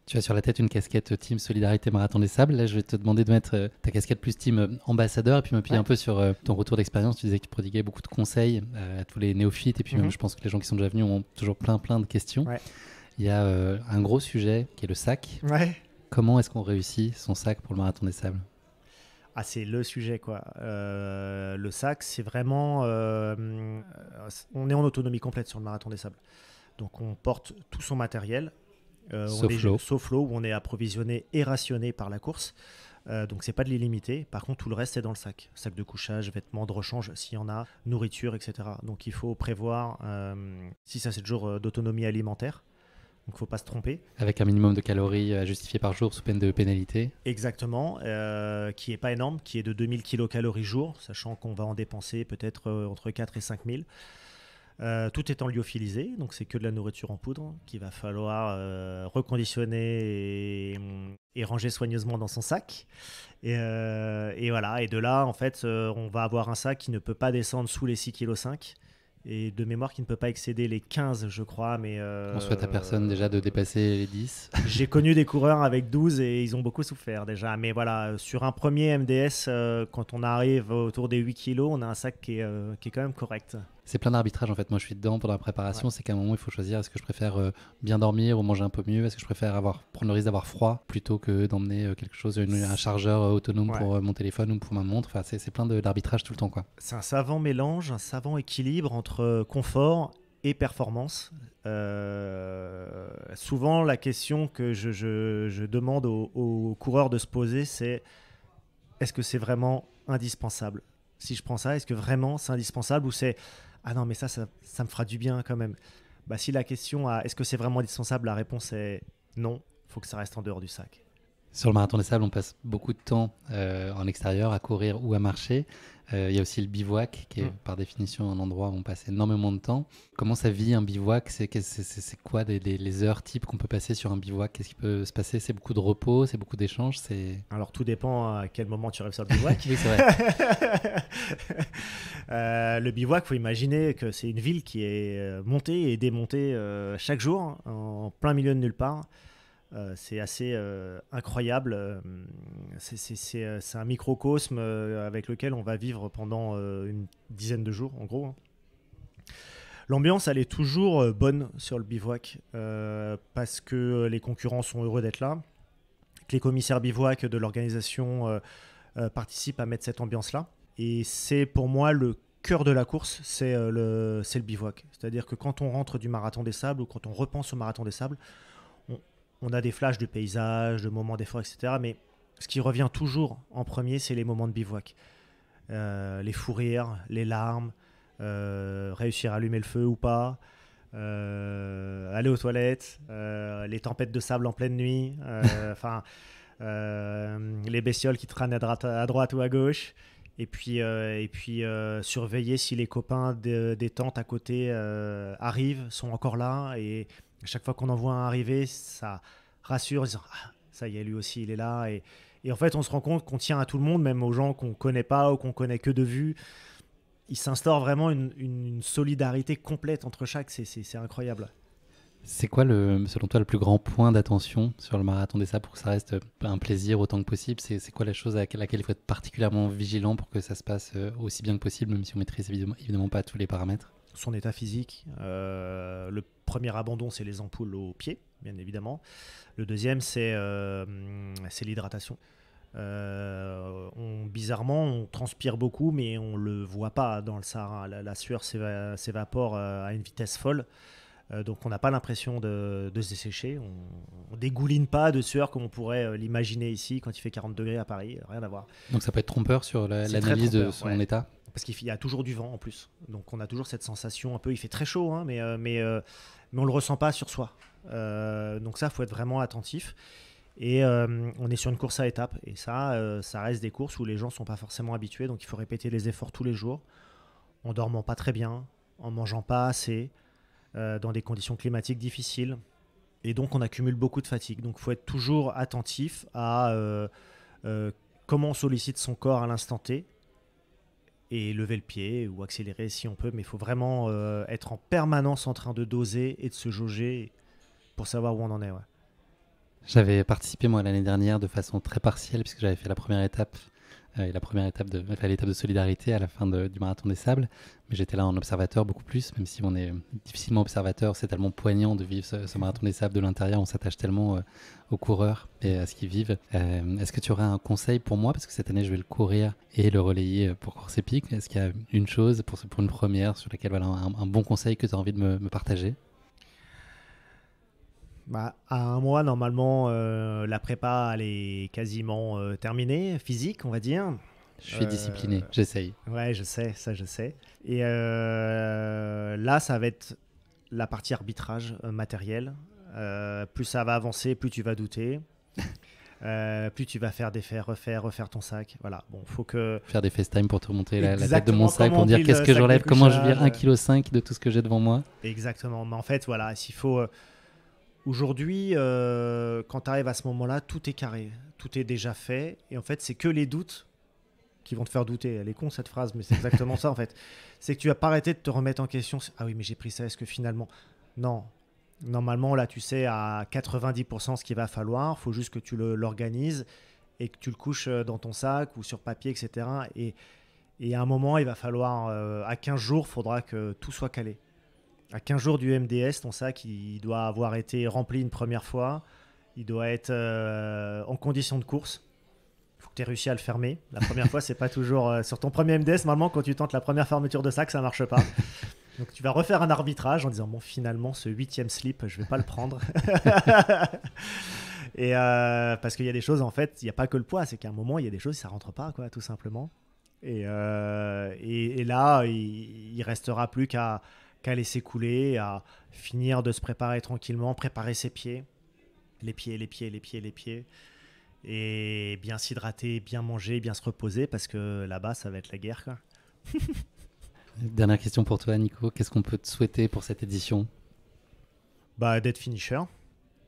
Tu as sur la tête une casquette Team Solidarité Marathon des Sables. Là, je vais te demander de mettre euh, ta casquette plus Team euh, Ambassadeur et puis m'appuyer un peu sur euh, ton retour d'expérience. Tu disais que tu prodiguais beaucoup de conseils à tous les néophytes et puis même mhm. je pense que les gens qui sont déjà venus ont toujours plein plein de questions. Il y a un gros sujet qui est le sac. Comment est-ce qu'on réussit son sac pour le Marathon des Sables ah, c'est le sujet, quoi. le sac, c'est vraiment. on est en autonomie complète sur le marathon des sables. Donc, on porte tout son matériel, euh, sauf l'eau où on est approvisionné et rationné par la course. Euh, donc c'est pas de l'illimité. Par contre, tout le reste est dans le sac. Sac de couchage, vêtements de rechange, s'il y en a, nourriture, etc. Donc il faut prévoir, euh, si ça c'est le jour d'autonomie alimentaire, donc il faut pas se tromper. Avec un minimum de calories justifié par jour sous peine de pénalité. Exactement, qui n'est pas énorme, qui est de 2000 kilocalories jour, sachant qu'on va en dépenser peut-être entre 4 et 5000. Euh, tout tout étant lyophilisé, donc c'est que de la nourriture en poudre qu'il va falloir euh, reconditionner et, ranger soigneusement dans son sac. Et, euh, voilà, et de là, en fait, on va avoir un sac qui ne peut pas descendre sous les 6,5 kg et de mémoire qui ne peut pas excéder les 15, je crois. Mais On souhaite à personne déjà de dépasser les 10. J'ai connu des coureurs avec 12 et ils ont beaucoup souffert déjà. Mais voilà, sur un premier MDS, quand on arrive autour des 8 kg on a un sac qui est, qui est quand même correct c'est plein d'arbitrage en fait. Moi, je suis dedans pendant la préparation. C'est qu'à un moment, il faut choisir est-ce que je préfère euh, bien dormir ou manger un peu mieux Est-ce que je préfère avoir, prendre le risque d'avoir froid plutôt que d'emmener euh, quelque chose, un chargeur euh, autonome pour mon téléphone ou pour ma montre enfin, C'est plein d'arbitrage tout le temps. quoi. C'est un savant mélange, un savant équilibre entre confort et performance. souvent, la question que je, demande aux coureurs de se poser, c'est est-ce que c'est vraiment indispensable si je prends ça Est-ce que vraiment c'est indispensable ou c'est ah non, mais ça, ça, me fera du bien quand même. Bah, si la question est-ce que c'est vraiment indispensable, la réponse est non, faut que ça reste en dehors du sac. Sur le marathon des sables, on passe beaucoup de temps euh, en extérieur à courir ou à marcher. Euh, il y a aussi le bivouac, qui est mm. par définition un endroit où on passe énormément de temps. Comment ça vit un bivouac C'est quoi des, les heures types qu'on peut passer sur un bivouac Qu'est-ce qui peut se passer C'est beaucoup de repos, c'est beaucoup d'échanges Alors tout dépend à quel moment tu arrives sur le bivouac. oui, c'est euh, le bivouac, faut imaginer que c'est une ville qui est euh, montée et démontée chaque jour, hein, en plein milieu de nulle part. Euh, c'est assez euh, incroyable. Euh, c'est un microcosme avec lequel on va vivre pendant une dizaine de jours, en gros. Hein. L'ambiance, elle est toujours bonne sur le bivouac parce que les concurrents sont heureux d'être là, que les commissaires bivouac de l'organisation participent à mettre cette ambiance-là. Et c'est pour moi le cœur de la course, c'est le, le bivouac. C'est-à-dire que quand on rentre du marathon des sables ou quand on repense au marathon des sables, on a des flashs de paysages, de moments d'effort, etc. Mais ce qui revient toujours en premier, c'est les moments de bivouac. Euh, les fous rires, les larmes, euh, réussir à allumer le feu ou pas, euh, aller aux toilettes, les tempêtes de sable en pleine nuit, enfin, les bestioles qui traînent à droite, ou à gauche. Et puis, et puis surveiller si les copains des tentes à côté arrivent, sont encore là. Et chaque fois qu'on en voit un arriver, ça rassure ah, ça y est, lui aussi, il est là. Et, en fait, on se rend compte qu'on tient à tout le monde, même aux gens qu'on connaît pas ou qu'on connaît que de vue. Il s'instaure vraiment une, solidarité complète entre chaque, c'est incroyable. C'est quoi, le, selon toi, le plus grand point d'attention sur le marathon des sables pour que ça reste un plaisir autant que possible C'est quoi la chose à laquelle, il faut être particulièrement vigilant pour que ça se passe euh, aussi bien que possible, même si on maîtrise évidemment, pas tous les paramètres Son état physique, euh, le premier abandon, c'est les ampoules aux pieds, bien évidemment. Le deuxième, c'est euh, l'hydratation. Euh, bizarrement, on transpire beaucoup, mais on le voit pas dans le Sahara. La, sueur s'évapore euh, à une vitesse folle. donc on n'a pas l'impression de, se dessécher, on, dégouline pas de sueur comme on pourrait l'imaginer ici quand il fait 40 degrés à Paris, rien à voir. Donc ça peut être trompeur sur l'analyse de son état parce qu'il y a toujours du vent en plus. Donc on a toujours cette sensation un peu, il fait très chaud, hein, mais, on euh, ne euh, on le ressent pas sur soi. Euh, donc ça, faut être vraiment attentif. Et on est sur une course à étapes. Et ça, ça reste des courses où les gens ne sont pas forcément habitués. Donc il faut répéter les efforts tous les jours, en dormant pas très bien, en mangeant pas assez, dans des conditions climatiques difficiles. Et donc on accumule beaucoup de fatigue. Donc il faut être toujours attentif à comment on sollicite son corps à l'instant T et lever le pied ou accélérer si on peut, mais il faut vraiment euh, être en permanence en train de doser et de se jauger pour savoir où on en est. J'avais participé moi l'année dernière de façon très partielle puisque j'avais fait la première étape euh, et la première étape de l'étape de solidarité à la fin du marathon des sables. Mais j'étais là en observateur beaucoup plus, même si on est difficilement observateur, c'est tellement poignant de vivre ce, marathon des sables de l'intérieur. On s'attache tellement euh, aux coureurs et à ce qu'ils vivent. Euh, est-ce que tu aurais un conseil pour moi parce que cette année je vais le courir et le relayer pour Corsépic. Est-ce qu'il y a une chose pour, une première sur laquelle voilà un, bon conseil que tu as envie de me partager bah, À un mois, normalement, euh, la prépa, elle est quasiment euh, terminée, physique, on va dire. Je suis discipliné, euh, j'essaye. Ouais, je sais, ça je sais. Et là, ça va être la partie arbitrage matériel. plus ça va avancer, plus tu vas douter. plus tu vas faire des faits, refaire, refaire ton sac. Voilà, bon, faut que. Faire des FaceTime pour te remonter la, tête de mon sac, pour dire qu'est-ce que j'enlève, comment je vire 1,5 kg de tout ce que j'ai devant moi. Exactement, mais en fait, voilà, s'il faut. Aujourd'hui, euh, quand tu arrives à ce moment-là, tout est carré, tout est déjà fait. Et en fait, c'est que les doutes qui vont te faire douter. Elle est con cette phrase, mais c'est exactement ça en fait. C'est que tu vas pas arrêter de te remettre en question. Ah oui, mais j'ai pris ça, est-ce que finalement. Non. Normalement, là, tu sais à 90% ce qu'il va falloir. il faut juste que tu l'organises et que tu le couches euh, dans ton sac ou sur papier, etc. Et, à un moment, il va falloir. Euh, à 15 jours, faudra que tout soit calé à 15 jours du MDS, ton sac, il doit avoir été rempli une première fois. Il doit être euh, en condition de course. Il faut que tu aies réussi à le fermer. La première fois, c'est pas toujours. Euh, sur ton premier MDS, normalement, quand tu tentes la première fermeture de sac, ça marche pas. Donc tu vas refaire un arbitrage en disant bon finalement ce huitième slip je vais pas le prendre et euh, parce qu'il y a des choses en fait il n'y a pas que le poids c'est qu'à un moment il y a des choses ça rentre pas quoi tout simplement et, et, là il, il restera plus qu'à à laisser couler, à finir de se préparer tranquillement, préparer ses pieds, les pieds, les pieds, les pieds, les pieds, et bien s'hydrater, bien manger, bien se reposer, parce que là-bas, ça va être la guerre. Quoi. Dernière question pour toi, Nico. Qu'est-ce qu'on peut te souhaiter pour cette édition bah, D'être finisher,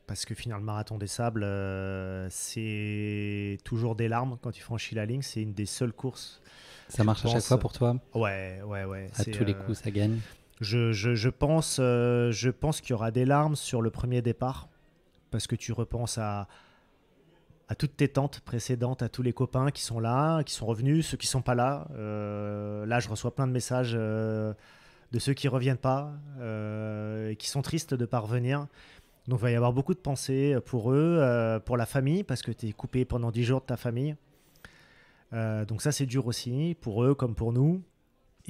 parce que finir le marathon des sables, euh, c'est toujours des larmes quand tu franchis la ligne. C'est une des seules courses. Ça marche à chaque fois pour toi Ouais, ouais, ouais. À tous les euh, coups, ça gagne je, pense, euh, pense qu'il y aura des larmes sur le premier départ, parce que tu repenses à, toutes tes tentes précédentes, à tous les copains qui sont là, qui sont revenus, ceux qui ne sont pas là. Euh, là, je reçois plein de messages euh, de ceux qui ne reviennent pas, et qui sont tristes de pas revenir. Donc, il va y avoir beaucoup de pensées pour eux, pour la famille, parce que tu es coupé pendant 10 jours de ta famille. donc ça, c'est dur aussi, pour eux comme pour nous.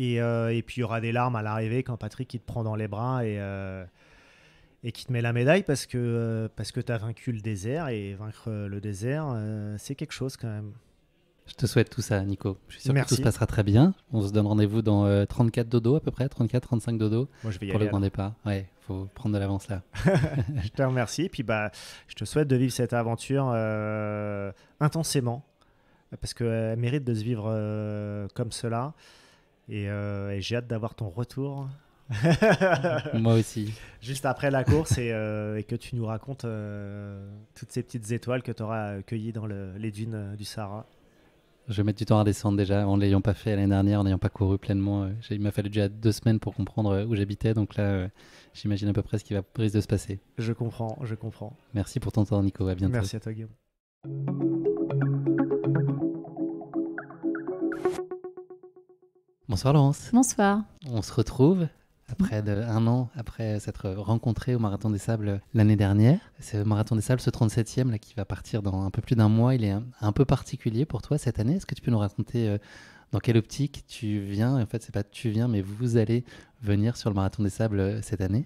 Euh, et, puis il y aura des larmes à l'arrivée quand Patrick il te prend dans les bras et, euh, et qui te met la médaille parce que, euh, parce que tu as vaincu le désert et vaincre le désert, c'est quelque chose quand même. Je te souhaite tout ça, Nico. Je suis sûr que tout se passera très bien. On se donne rendez-vous dans 34 dodo à peu près, 34-35 dodo Moi, je vais y pour le grand départ. Ouais, faut prendre de l'avance là. je te remercie. Et puis bah, je te souhaite de vivre cette aventure intensément parce qu'elle mérite de se vivre comme cela. Euh, et, j'ai hâte d'avoir ton retour. Moi aussi. Juste après la course et, euh, que tu nous racontes euh, toutes ces petites étoiles que tu auras cueillies dans les dunes du Sahara. Je vais mettre du temps à descendre déjà, en ne l'ayant pas fait l'année dernière, en n'ayant pas couru pleinement. il m'a fallu déjà deux semaines pour comprendre où j'habitais, donc là, j'imagine à peu près ce qui va risque de se passer. Je comprends, je comprends. Merci pour ton temps, Nico. À bientôt. Merci à toi, Guillaume. Bonsoir Laurence. Bonsoir. On se retrouve après un an après s'être rencontré au Marathon des Sables l'année dernière. Ce Marathon des Sables, ce 37e là, qui va partir dans un peu plus d'un mois, il est un, peu particulier pour toi cette année. Est-ce que tu peux nous raconter euh, dans quelle optique tu viens En fait, c'est pas tu viens, mais vous allez venir sur le Marathon des Sables euh, cette année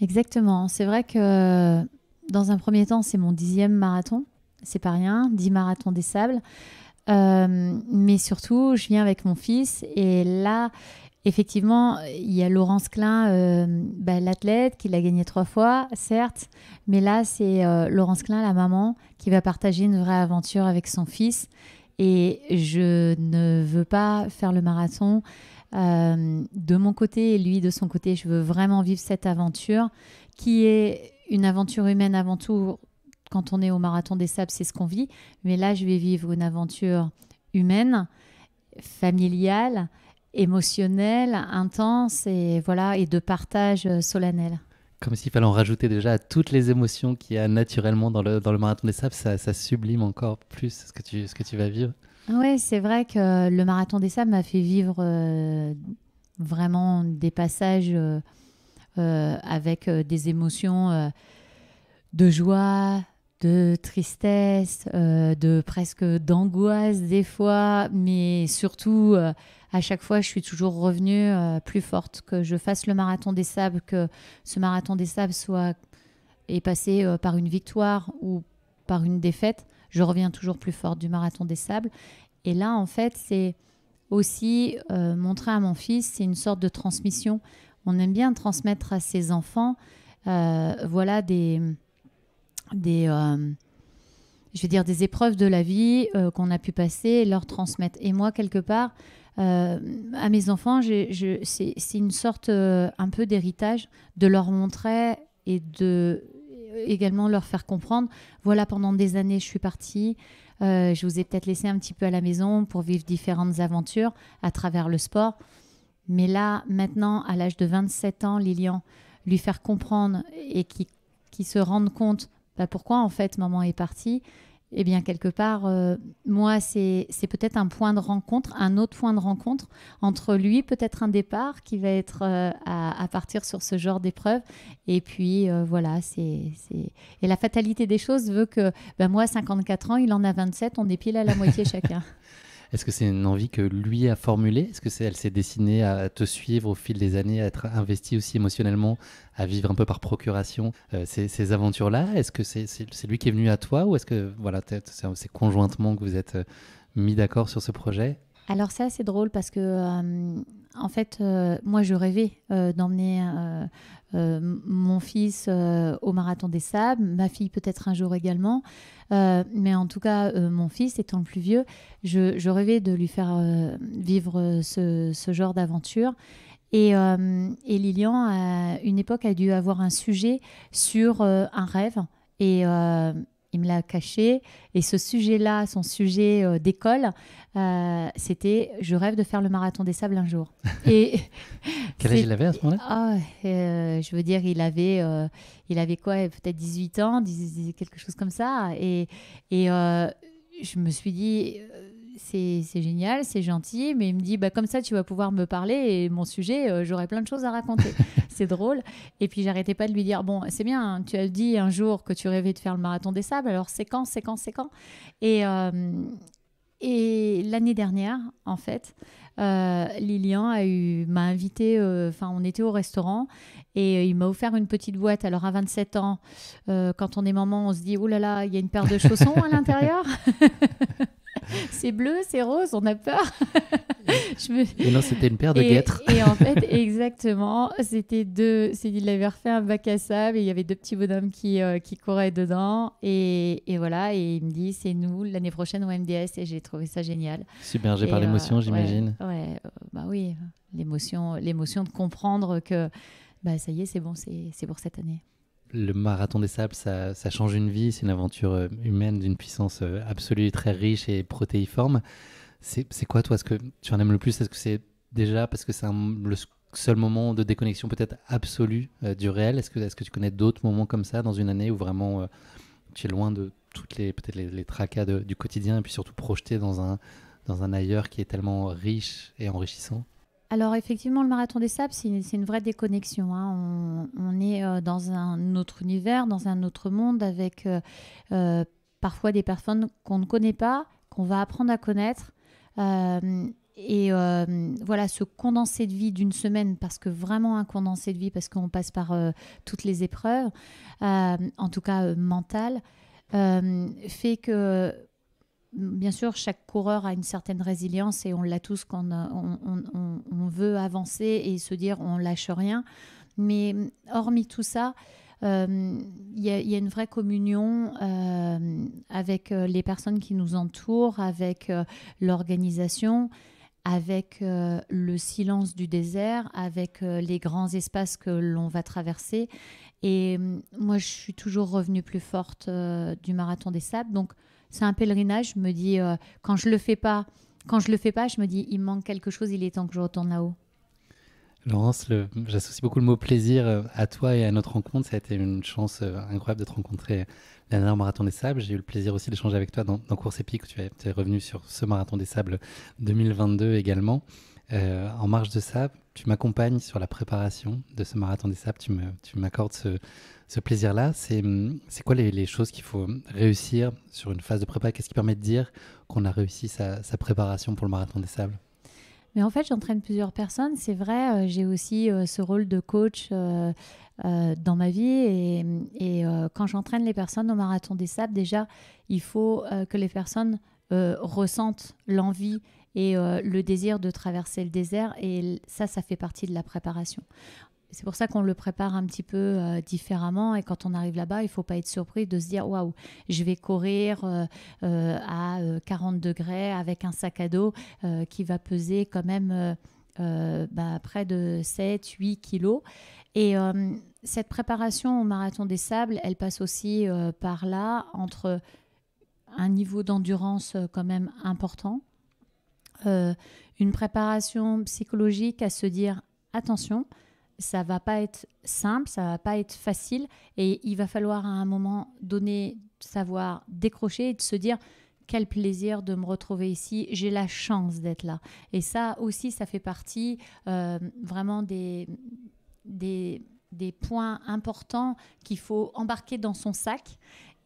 Exactement. C'est vrai que dans un premier temps, c'est mon dixième marathon. C'est pas rien, dix marathons des sables. Euh, mais surtout, je viens avec mon fils et là, effectivement, il y a Laurence Klein, euh, bah, l'athlète, qui l'a gagné trois fois, certes, mais là, c'est euh, Laurence Klein, la maman, qui va partager une vraie aventure avec son fils. Et je ne veux pas faire le marathon de mon côté et lui de son côté. Je veux vraiment vivre cette aventure qui est une aventure humaine avant tout quand on est au marathon des sables, c'est ce qu'on vit. Mais là, je vais vivre une aventure humaine, familiale, émotionnelle, intense et voilà, et de partage euh, solennel. Comme s'il fallait en rajouter déjà à toutes les émotions qu'il y a naturellement dans le, dans le marathon des sables, ça, sublime encore plus ce que tu, ce que tu vas vivre. Oui, c'est vrai que le marathon des sables m'a fait vivre euh, vraiment des passages euh, avec des émotions de joie, de tristesse, euh, de presque d'angoisse des fois, mais surtout euh, à chaque fois je suis toujours revenue euh, plus forte que je fasse le marathon des sables, que ce marathon des sables soit est passé par une victoire ou par une défaite, je reviens toujours plus forte du marathon des sables. Et là en fait c'est aussi montrer à mon fils, c'est une sorte de transmission. On aime bien transmettre à ses enfants, voilà des des, euh, je veux dire, des épreuves de la vie euh, qu'on a pu passer leur transmettre. Et moi, quelque part, euh, à mes enfants, c'est une sorte un peu d'héritage de leur montrer et de également leur faire comprendre, voilà, pendant des années, je suis partie, je vous ai peut-être laissé un petit peu à la maison pour vivre différentes aventures à travers le sport. Mais là, maintenant, à l'âge de 27 ans, Lilian, lui faire comprendre et qui, qui se rende compte bah, pourquoi en fait maman est partie eh bien, quelque part, euh, moi, c'est peut-être un point de rencontre, un autre point de rencontre entre lui, peut-être un départ qui va être euh, à, partir sur ce genre d'épreuve. Et puis, euh, voilà, c'est. Et la fatalité des choses veut que ben, moi, 54 ans, il en a 27, on est pile à la moitié chacun. Est-ce que c'est une envie que lui a formulée Est-ce que c'est, elle s'est destinée à te suivre au fil des années, à être investie aussi émotionnellement, à vivre un peu par procuration euh, ces, aventures-là Est-ce que c'est, lui qui est venu à toi ou est-ce que voilà, c'est, conjointement que vous êtes euh, mis d'accord sur ce projet alors ça, c'est drôle parce que euh, en fait, euh, moi je rêvais euh, d'emmener mon fils au marathon des sables, ma fille peut-être un jour également, mais en tout cas mon fils étant le plus vieux, je, rêvais de lui faire vivre ce, genre d'aventure. Et, et, Lilian, à une époque, a dû avoir un sujet sur un rêve et il me l'a caché. Et ce sujet-là, son sujet euh, d'école, euh, c'était Je rêve de faire le marathon des sables un jour. Et Quel âge il avait à ce moment-là ah euh, Je veux dire, il avait, il avait quoi Peut-être 18 ans, quelque chose comme ça. Et, et je me suis dit c'est génial, c'est gentil, mais il me dit, bah, comme ça, tu vas pouvoir me parler et mon sujet, j'aurais euh, j'aurai plein de choses à raconter. c'est drôle. Et puis, j'arrêtais pas de lui dire, bon, c'est bien, hein, tu as dit un jour que tu rêvais de faire le marathon des sables, alors c'est quand, c'est quand, c'est quand Et, euh, et l'année dernière, en fait, euh, Lilian a eu m'a invité enfin on était au restaurant et il m'a offert une petite boîte alors à 27 ans quand on est maman on se dit oh là là il y a une paire de chaussons à l'intérieur c'est bleu, c'est rose, on a peur. je Et non, c'était une paire de guêtres. et en fait, exactement, c'était deux. Il avait refait un bac à sable et il y avait deux petits bonhommes qui, euh, couraient dedans. Et, voilà, et il me dit c'est nous l'année prochaine au MDS. Et j'ai trouvé ça génial. Submergé par l'émotion, euh, j'imagine. Ouais, euh, bah oui, l'émotion de comprendre que bah, ça y est, c'est bon, c'est pour cette année le marathon des sables, ça, change une vie. C'est une aventure euh, humaine d'une puissance euh, absolue, très riche et protéiforme. C'est quoi, toi, ce que tu en aimes le plus Est-ce que c'est déjà parce que c'est le seul moment de déconnexion peut-être absolue euh, du réel Est-ce que, tu connais d'autres moments comme ça dans une année où vraiment tu es loin de toutes les les, tracas du quotidien et puis surtout projeté dans un, dans un ailleurs qui est tellement riche et enrichissant alors effectivement, le marathon des sables, c'est une, vraie déconnexion. Hein. On, est euh, dans un autre univers, dans un autre monde, avec euh, euh, parfois des personnes qu'on ne connaît pas, qu'on va apprendre à connaître. et voilà, ce condensé de vie d'une semaine, parce que vraiment un condensé de vie, parce qu'on passe par toutes les épreuves, en tout cas mentales, fait que bien sûr, chaque coureur a une certaine résilience et on l'a tous quand on, veut avancer et se dire on lâche rien. Mais hormis tout ça, euh, il y, a une vraie communion euh, avec euh, les personnes qui nous entourent, avec l'organisation, avec le silence du désert, avec les grands espaces que l'on va traverser. Et moi, je suis toujours revenue plus forte du marathon des sables. Donc, c'est un pèlerinage. Je me dis, euh, quand je le fais pas, quand je le fais pas, je me dis, il manque quelque chose, il est temps que je retourne là-haut. Laurence, j'associe beaucoup le mot plaisir euh, à toi et à notre rencontre. Ça a été une chance euh, incroyable de te rencontrer la dernière Marathon des Sables. J'ai eu le plaisir aussi d'échanger avec toi dans, dans Course Épique. Tu es, revenu sur ce Marathon des Sables 2022 également. en marge de sable tu m'accompagnes sur la préparation de ce marathon des sables, tu, m'accordes ce, plaisir-là. C'est, hum, quoi les, choses qu'il faut réussir sur une phase de prépa Qu'est-ce qui permet de dire qu'on a réussi sa, préparation pour le marathon des sables mais en fait, j'entraîne plusieurs personnes. C'est vrai, euh, j'ai aussi euh, ce rôle de coach euh, dans ma vie. Et, et quand j'entraîne les personnes au marathon des sables, déjà, il faut que les personnes ressentent l'envie et euh, le désir de traverser le désert. Et ça, ça fait partie de la préparation. C'est pour ça qu'on le prépare un petit peu euh, différemment. Et quand on arrive là-bas, il ne faut pas être surpris de se dire waouh, je vais courir euh, à 40 degrés avec un sac à dos qui va peser quand même bah, près de 7-8 kilos. Et cette préparation au marathon des sables, elle passe aussi par là entre un niveau d'endurance quand même important, euh, une préparation psychologique à se dire attention, ça va pas être simple, ça va pas être facile, et il va falloir à un moment donné savoir décrocher et de se dire quel plaisir de me retrouver ici, j'ai la chance d'être là. Et ça aussi, ça fait partie euh, vraiment des, des, des points importants qu'il faut embarquer dans son sac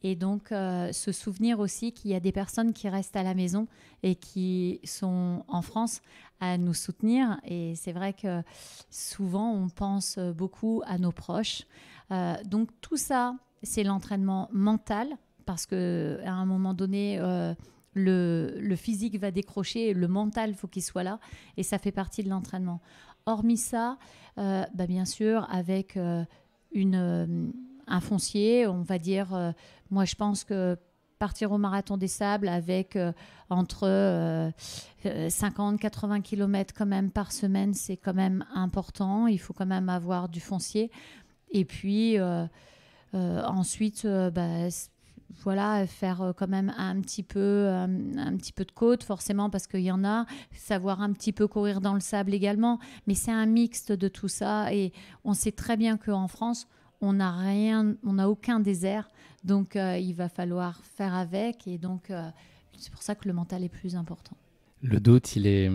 et donc, euh, se souvenir aussi qu'il y a des personnes qui restent à la maison et qui sont en France à nous soutenir. Et c'est vrai que souvent, on pense beaucoup à nos proches. Euh, donc, tout ça, c'est l'entraînement mental, parce que à un moment donné, euh, le, physique va décrocher, le mental, faut qu'il soit là, et ça fait partie de l'entraînement. Hormis ça, bah, bien sûr, avec une un foncier, on va dire, euh, moi je pense que partir au marathon des sables avec euh, entre 50-80 euh, km quand même par semaine, c'est quand même important. Il faut quand même avoir du foncier. Et puis ensuite, bah, voilà, faire quand même un petit peu, un, un petit peu de côte, forcément, parce qu'il y en a. Savoir un petit peu courir dans le sable également. Mais c'est un mixte de tout ça. Et on sait très bien qu'en France, on n'a rien, on n'a aucun désert, donc euh, il va falloir faire avec, et donc euh, c'est pour ça que le mental est plus important. Le doute, il est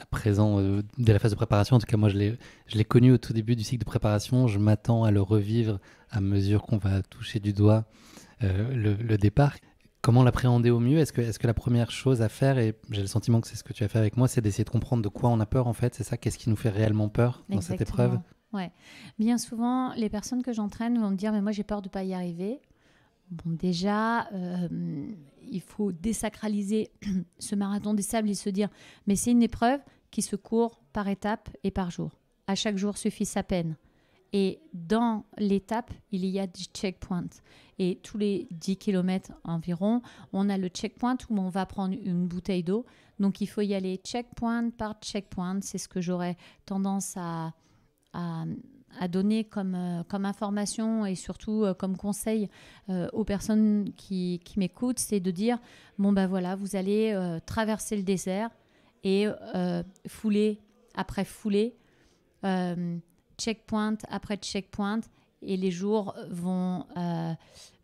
à présent, euh, dès la phase de préparation, en tout cas moi je l'ai connu au tout début du cycle de préparation, je m'attends à le revivre à mesure qu'on va toucher du doigt le, départ. Comment l'appréhender au mieux Est-ce que, est que la première chose à faire, et j'ai le sentiment que c'est ce que tu as fait avec moi, c'est d'essayer de comprendre de quoi on a peur en fait, c'est ça Qu'est-ce qui nous fait réellement peur dans cette épreuve Ouais. Bien souvent, les personnes que j'entraîne vont me dire Mais moi, j'ai peur de ne pas y arriver. Bon, déjà, euh, il faut désacraliser ce marathon des sables et se dire Mais c'est une épreuve qui se court par étape et par jour. À chaque jour suffit sa peine. Et dans l'étape, il y a des checkpoints. Et tous les 10 km environ, on a le checkpoint où on va prendre une bouteille d'eau. Donc il faut y aller checkpoint par checkpoint. C'est ce que j'aurais tendance à, à, donner comme, euh, comme information et surtout euh, comme conseil euh, aux personnes qui, m'écoutent, c'est de dire, bon ben voilà, vous allez traverser le désert et fouler après fouler checkpoint après checkpoint, et les jours vont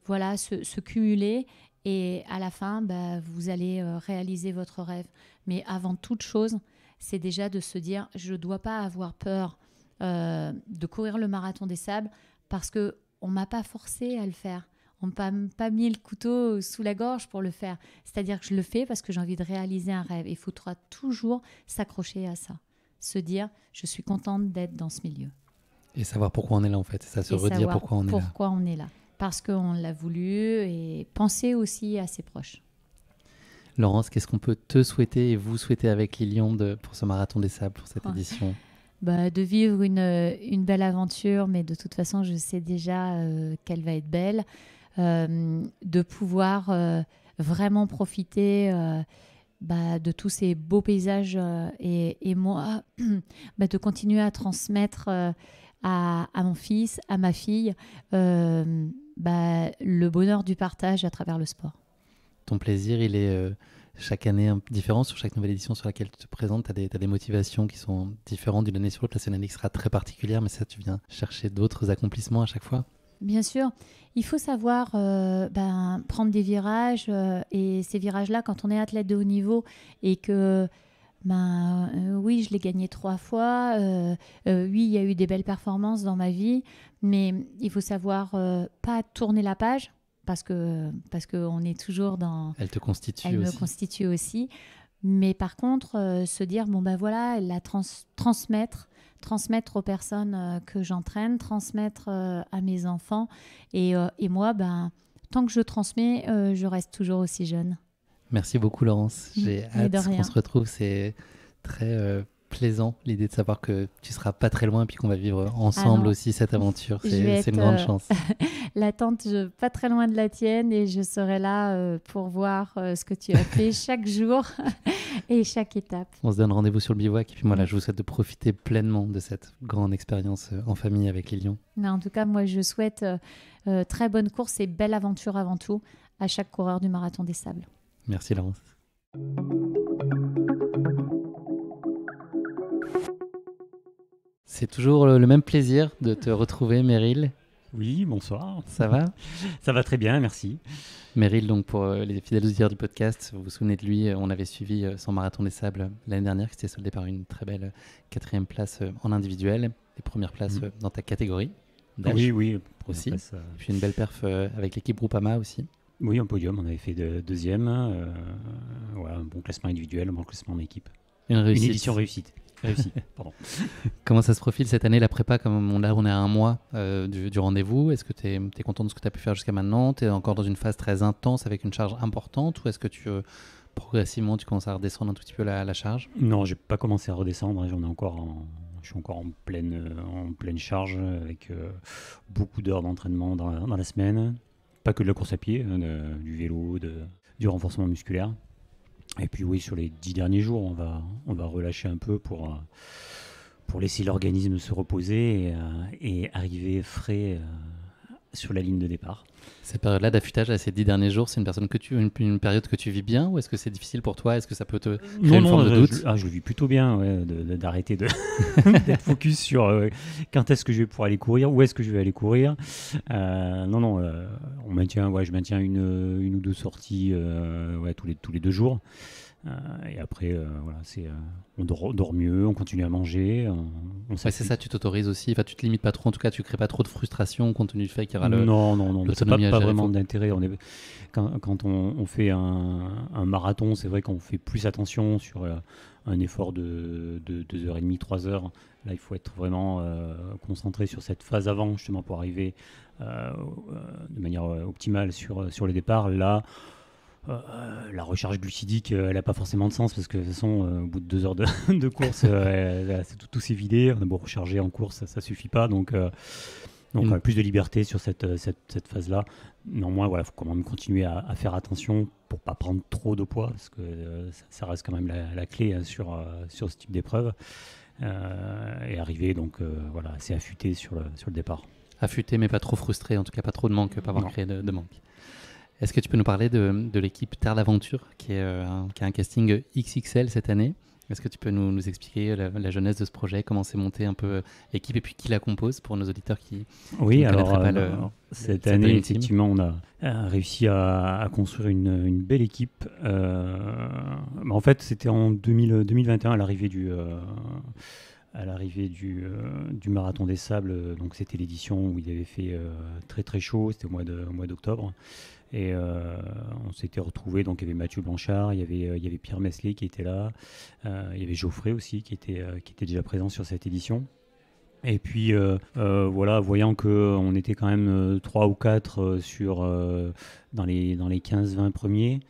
voilà, se, cumuler. Et à la fin, ben, vous allez réaliser votre rêve. Mais avant toute chose, c'est déjà de se dire, je ne dois pas avoir peur euh, de courir le marathon des sables parce que on m'a pas forcé à le faire. On m'a pas mis le couteau sous la gorge pour le faire. C'est-à-dire que je le fais parce que j'ai envie de réaliser un rêve. Il faudra toujours s'accrocher à ça. Se dire, je suis contente d'être dans ce milieu. Et savoir pourquoi on est là en fait. Ça se et redire pourquoi on est là. Pourquoi on est là. Parce qu'on l'a voulu et penser aussi à ses proches. Laurence, qu'est-ce qu'on peut te souhaiter et vous souhaiter avec Lilian pour ce marathon des sables, pour cette oh. édition bah, de vivre euh, une, belle aventure, mais de toute façon, je sais déjà euh, qu'elle va être belle, euh, de pouvoir vraiment profiter bah, de tous ces beaux paysages et, moi, bah, de continuer à transmettre à, mon fils, à ma fille, le bonheur du partage à travers le sport. Ton plaisir, il est chaque année différente, sur chaque nouvelle édition sur laquelle tu te présentes, tu as, des motivations qui sont différentes d'une année sur l'autre. La scène sera très particulière, mais ça, tu viens chercher d'autres accomplissements à chaque fois Bien sûr, il faut savoir euh, ben, prendre des virages euh, et ces virages-là, quand on est athlète de haut niveau et que ben euh, oui, je l'ai gagné trois fois. oui, il y a eu des belles performances dans ma vie, mais il faut savoir pas tourner la page parce que parce qu'on est toujours dans. Elle te constitue elle aussi. Elle me constitue aussi. Mais par contre, euh, se dire bon ben voilà, la trans transmettre, transmettre aux personnes euh, que j'entraîne, transmettre euh, à mes enfants et, et, moi ben tant que je transmets, je reste toujours aussi jeune. Merci beaucoup Laurence. J'ai hâte qu'on se retrouve. C'est très plaisant l'idée de savoir que tu seras pas très loin et puis qu'on va vivre ah ensemble aussi cette aventure. C'est une grande euh, chance. L'attente pas très loin de la tienne et je serai là euh, pour voir euh, ce que tu as fait chaque jour et chaque étape. On se donne rendez-vous sur le bivouac et puis moi là je vous souhaite de profiter pleinement de cette grande expérience en famille avec les lions. en tout cas moi je souhaite très bonne course et belle aventure avant tout à chaque coureur du marathon des sables. Merci Laurence. C'est toujours le même plaisir de te retrouver, Meryl. Oui, bonsoir. Ça va Ça va très bien, merci. Meryl, donc pour euh, les fidèles auditeurs du podcast, vous vous souvenez de lui, euh, on avait suivi euh, son marathon des sables l'année dernière, qui s'était soldé par une très belle quatrième place en individuel, et première place mhm. dans ta catégorie. Ah oui, oui, aussi. une belle perf avec l'équipe Groupama aussi. Oui, un podium, on avait fait de deuxième. un bon classement individuel, un bon classement en équipe. Une, réussite. une édition réussite. pardon. Comment ça se profile cette année, la prépa Comme on, là, on est à un mois euh, du, rendez-vous. Est-ce que tu es, content de ce que tu as pu faire jusqu'à maintenant Tu es encore dans une phase très intense avec une charge importante Ou est-ce que tu, euh, progressivement, tu commences à redescendre un tout petit peu la, charge Non, j'ai pas commencé à redescendre. Hein. J'en ai encore je suis encore en pleine, euh, en pleine charge avec beaucoup d'heures d'entraînement dans, la semaine. Pas que de la course à pied, hein, du vélo, de, du renforcement musculaire. Et puis oui, sur les dix derniers jours, on va, on va relâcher un peu pour, euh, pour laisser l'organisme se reposer et, euh, et arriver frais euh, sur la ligne de départ. Cette période-là d'affûtage, ces dix derniers jours, c'est une, personne que tu, une, période que tu vis bien ou est-ce que c'est difficile pour toi Est-ce que ça peut te euh, créer une forme de doute je, ah, je le vis plutôt bien, d'arrêter de, d'être focus sur euh, quand est-ce que je vais pouvoir aller courir, où est-ce que je vais aller courir. Euh, non, non, on maintient, ouais, je maintiens une, une ou deux sorties ouais, tous, les, tous les deux jours. Euh, et après, euh, voilà, c'est euh, on dort, mieux, on continue à manger. c'est ça, tu t'autorises aussi. Enfin, tu te limites pas trop. En tout cas, tu crées pas trop de frustration compte tenu du fait qu'il y aura le. Non, non, non. C'est pas, pas vraiment d'intérêt. On est... quand, on, fait un, marathon, c'est vrai qu'on fait plus attention sur un effort de 2h30, 3h. Là, il faut être vraiment concentré sur cette phase avant, justement, pour arriver de manière optimale sur, sur le départ. Là, euh, la recharge glucidique, euh, elle n'a pas forcément de sens parce que de toute façon, euh, au bout de deux heures de, course, c'est tout, s'est vidé. on a beau recharger en course, ça, ne suffit pas. Donc, donc mm. plus de liberté sur cette, cette, cette phase-là. Néanmoins, il voilà, faut quand même continuer à, faire attention pour pas prendre trop de poids parce que ça, reste quand même la, clé hein, sur, sur ce type d'épreuve. et arriver donc voilà, assez affûté sur le, sur le départ. Affûté, mais pas trop frustré, en tout cas pas trop de manque, pas avoir créé de, de manque. Est-ce que tu peux nous parler de, l'équipe Terre d'Aventure, qui, est, euh, a un casting XXL cette année Est-ce que tu peux nous, nous expliquer la, jeunesse de ce projet, comment c'est monté un peu euh, l'équipe et puis qui la compose pour nos auditeurs qui, oui, ne alors, pas euh, cette année, effectivement, on a réussi à, construire une, belle équipe. en fait, c'était en 2021 à l'arrivée du. à l'arrivée du, du, Marathon des Sables. Donc c'était l'édition où il avait fait très très chaud, c'était au mois d'octobre. Et euh, on s'était retrouvé, donc il y avait Mathieu Blanchard, il y avait, euh, Pierre Mesley qui était là, euh, il y avait Geoffrey aussi qui était, déjà présent sur cette édition. Et puis voilà, voyant qu'on était quand même 3 ou 4 dans les, 15-20 premiers,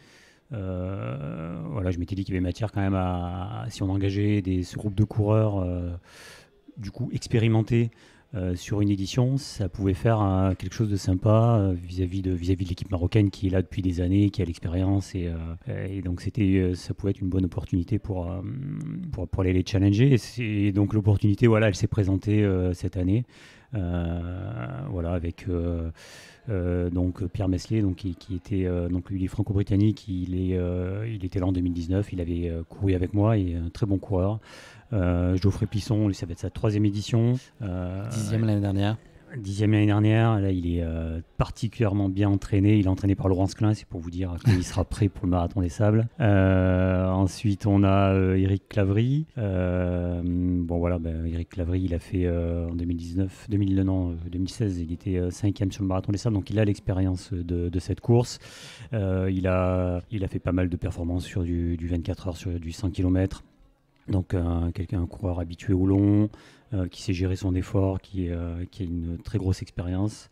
je m'étais dit qu'il y avait matière quand même à, si on engageait des, ce groupe de coureurs du coup expérimentés euh, sur une édition, ça pouvait faire quelque chose de sympa euh, vis-à-vis de, vis -vis de l'équipe marocaine qui est là depuis des années, qui a l'expérience. Et, euh, donc, c'était, ça pouvait être une bonne opportunité pour, pour, aller les challenger. Et, donc, l'opportunité, voilà, elle s'est présentée cette année. voilà, avec donc Pierre Messler, qui, était donc lui, franco-britannique, il, il était là en 2019, il avait couru avec moi et un très bon coureur. Euh, Geoffrey Pisson, ça va être sa troisième édition. Euh, dixième l'année dernière dixième l'année dernière. Là, il est euh, particulièrement bien entraîné. Il est entraîné par Laurence Klein, c'est pour vous dire qu'il sera prêt pour le marathon des sables. ensuite, on a Eric Clavry. bon, voilà, Eric ben, Clavry, il a fait en 2019, 2016, il était cinquième sur le marathon des sables, donc il a l'expérience de, cette course. il, a, fait pas mal de performances sur du, du 24 heures, sur du 100 km. Donc euh, quelqu'un, un coureur habitué au long, euh, qui sait gérer son effort, qui, euh, qui a une très grosse expérience.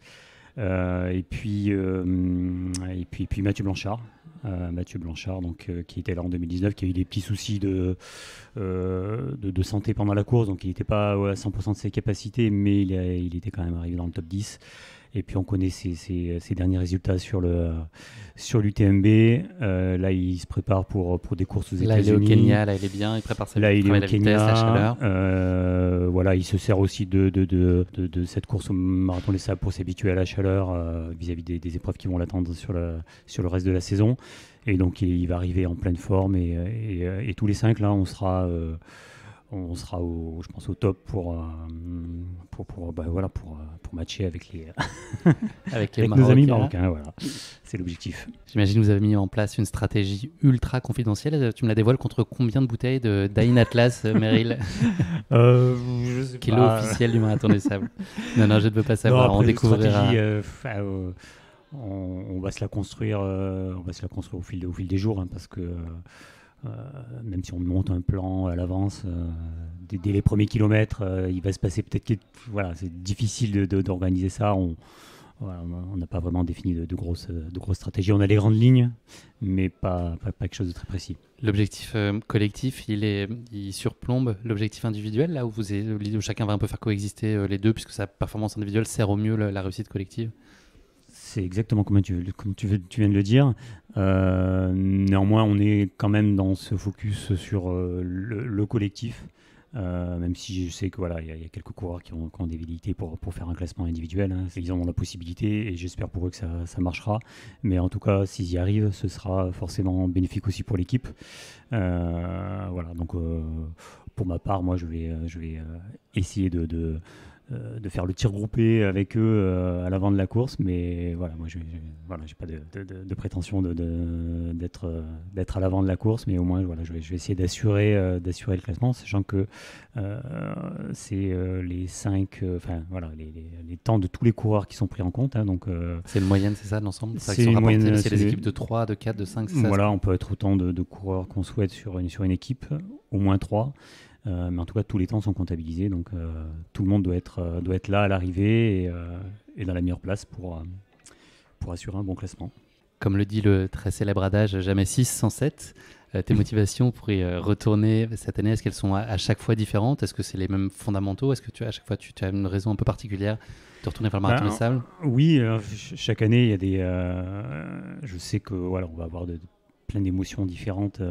et puis et puis, Mathieu Blanchard, Mathieu Blanchard, donc qui était là en 2019, qui a eu des petits soucis de, de, santé pendant la course, donc il n'était pas à 100% de ses capacités, mais il, il était quand même arrivé dans le top 10. Et puis on connaît ses, derniers résultats sur le sur l'UTMB. Euh, là, il se prépare pour pour des courses aux états Là, il est au Kenya. Là, il est bien. Il prépare sa. Là, il est euh, voilà, il se sert aussi de de, de, cette course au marathon des sables pour s'habituer à la chaleur euh, vis-à-vis des, épreuves qui vont l'attendre sur le sur le reste de la saison. Et donc, il, va arriver en pleine forme. Et, et tous les cinq là, on sera on sera au, je pense au top pour euh, pour, bah, voilà pour, euh, pour matcher avec les avec, les avec nos amis marocains voilà c'est l'objectif j'imagine vous avez mis en place une stratégie ultra confidentielle euh, tu me la dévoiles contre combien de bouteilles de Dain Atlas Meryl euh, je sais est officiel du marathon des sables non non je ne veux pas savoir on découvrira on, va se la construire on va se la construire au fil au fil des jours hein, parce que euh, même si on monte un plan à l'avance, euh, dès, les premiers kilomètres, euh, il va se passer peut-être. que Voilà, c'est difficile d'organiser ça. On, n'a pas vraiment défini de, grosses, de grosses stratégies. On a les grandes lignes, mais pas, pas, quelque chose de très précis. L'objectif collectif, il, est, il surplombe l'objectif individuel, là où, vous chacun va un peu faire coexister les deux, puisque sa performance individuelle sert au mieux la réussite collective c'est exactement comme tu, viens de le dire. Euh, néanmoins, on est quand même dans ce focus sur euh, le, collectif, euh, même si je sais que voilà, il y, a quelques coureurs qui ont, des vilités pour, faire un classement individuel. Hein. Ils en ont la possibilité et j'espère pour eux que ça, marchera. Mais en tout cas, s'ils y arrivent, ce sera forcément bénéfique aussi pour l'équipe. voilà, donc pour ma part, moi, je vais, essayer de euh, de faire le tir groupé avec eux euh, à l'avant de la course. Mais voilà, moi, je n'ai pas de, prétention d'être euh, d'être à l'avant de la course, mais au moins, voilà, je, vais, essayer d'assurer d'assurer le classement, sachant que c'est les cinq, enfin voilà, les, les, temps de tous les coureurs qui sont pris en compte. Hein. donc c'est le moyenne, c'est ça, l'ensemble. C'est la moyenne. C'est les équipes de 3, de 4, de 5, Voilà, on peut être autant de, coureurs qu'on souhaite sur une, sur une équipe, au moins 3. Euh, mais en tout cas, tous les temps sont comptabilisés, donc euh, tout le monde doit être, euh, doit être là à l'arrivée et, dans la meilleure place pour, pour assurer un bon classement. Comme le dit le très célèbre adage, jamais 6 sans 7. tes motivations pour y retourner cette année, est-ce qu'elles sont à, chaque fois différentes Est-ce que c'est les mêmes fondamentaux Est-ce que tu, à chaque fois tu, as une raison un peu particulière de retourner vers le marathon ben, des sables Oui, chaque année, il y a des. je sais que voilà, on va avoir plein d'émotions différentes.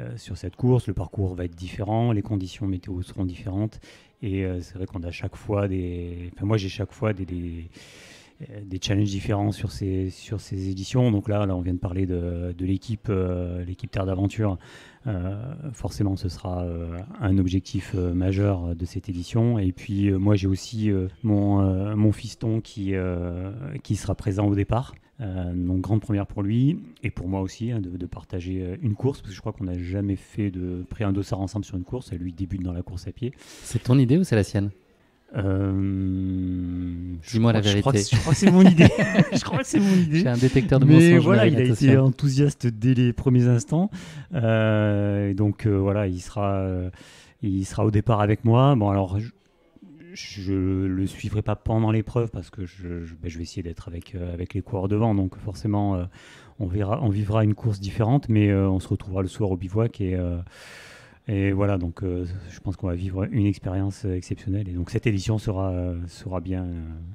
Euh, sur cette course. Le parcours va être différent, les conditions météo seront différentes. Et euh, c'est vrai qu'on a chaque fois des. Enfin, moi, j'ai chaque fois des, euh, des challenges différents sur ces, sur ces éditions. Donc là, là, on vient de parler de, l'équipe l'équipe Terre d'Aventure euh, forcément, ce sera euh, un objectif euh, majeur de cette édition. Et puis, moi, j'ai aussi mon, fiston qui, qui sera présent au départ. donc grande première pour lui et pour moi aussi hein, de, partager une course parce que je crois qu'on n'a jamais fait de pré un dossard ensemble sur une course. Et lui débute dans la course à pied. C'est ton idée ou c'est la sienne euh, Dis-moi la vérité. Je crois, que, c'est mon idée. je crois que c'est mon idée. J'ai un détecteur de Mais voilà, il a été enthousiaste dès les premiers instants. Euh, donc euh, voilà, il sera, il sera au départ avec moi. Bon alors, je, ne le suivrai pas pendant l'épreuve parce que je, je ben, vais essayer d'être avec avec les coureurs devant. Donc forcément, on verra, on vivra une course différente, mais on se retrouvera le soir au bivouac et et voilà, donc euh, je pense qu'on va vivre une expérience euh, exceptionnelle. Et donc cette édition sera, euh, sera bien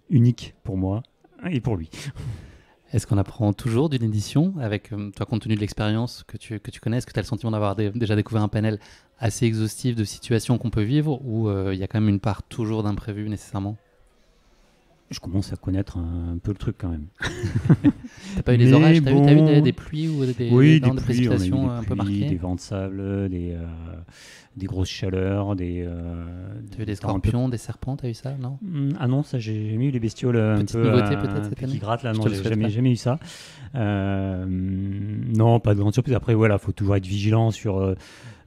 unique pour moi et pour lui. Est-ce qu'on apprend toujours d'une édition avec toi compte tenu de l'expérience que tu, que tu connais, est-ce que tu as le sentiment d'avoir déjà découvert un panel assez exhaustif de situations qu'on peut vivre ou il y a quand même une part toujours d'imprévu nécessairement je commence à connaître un, peu le truc quand même. t'as pas eu des orages, t'as eu, as eu des, pluies ou des, oui, des, des euh, un peu marquées Des vents de sable, des, euh, des grosses chaleurs, des. Euh, t'as eu des scorpions, des serpents, t'as eu ça, non hum, Ah non, ça j'ai jamais eu les bestioles Petite un peu, nouveauté peut-être cette année. Qui gratte, là, non, j'ai jamais, jamais, eu ça. non, pas de grande surprise. Après, voilà, faut toujours être vigilant sur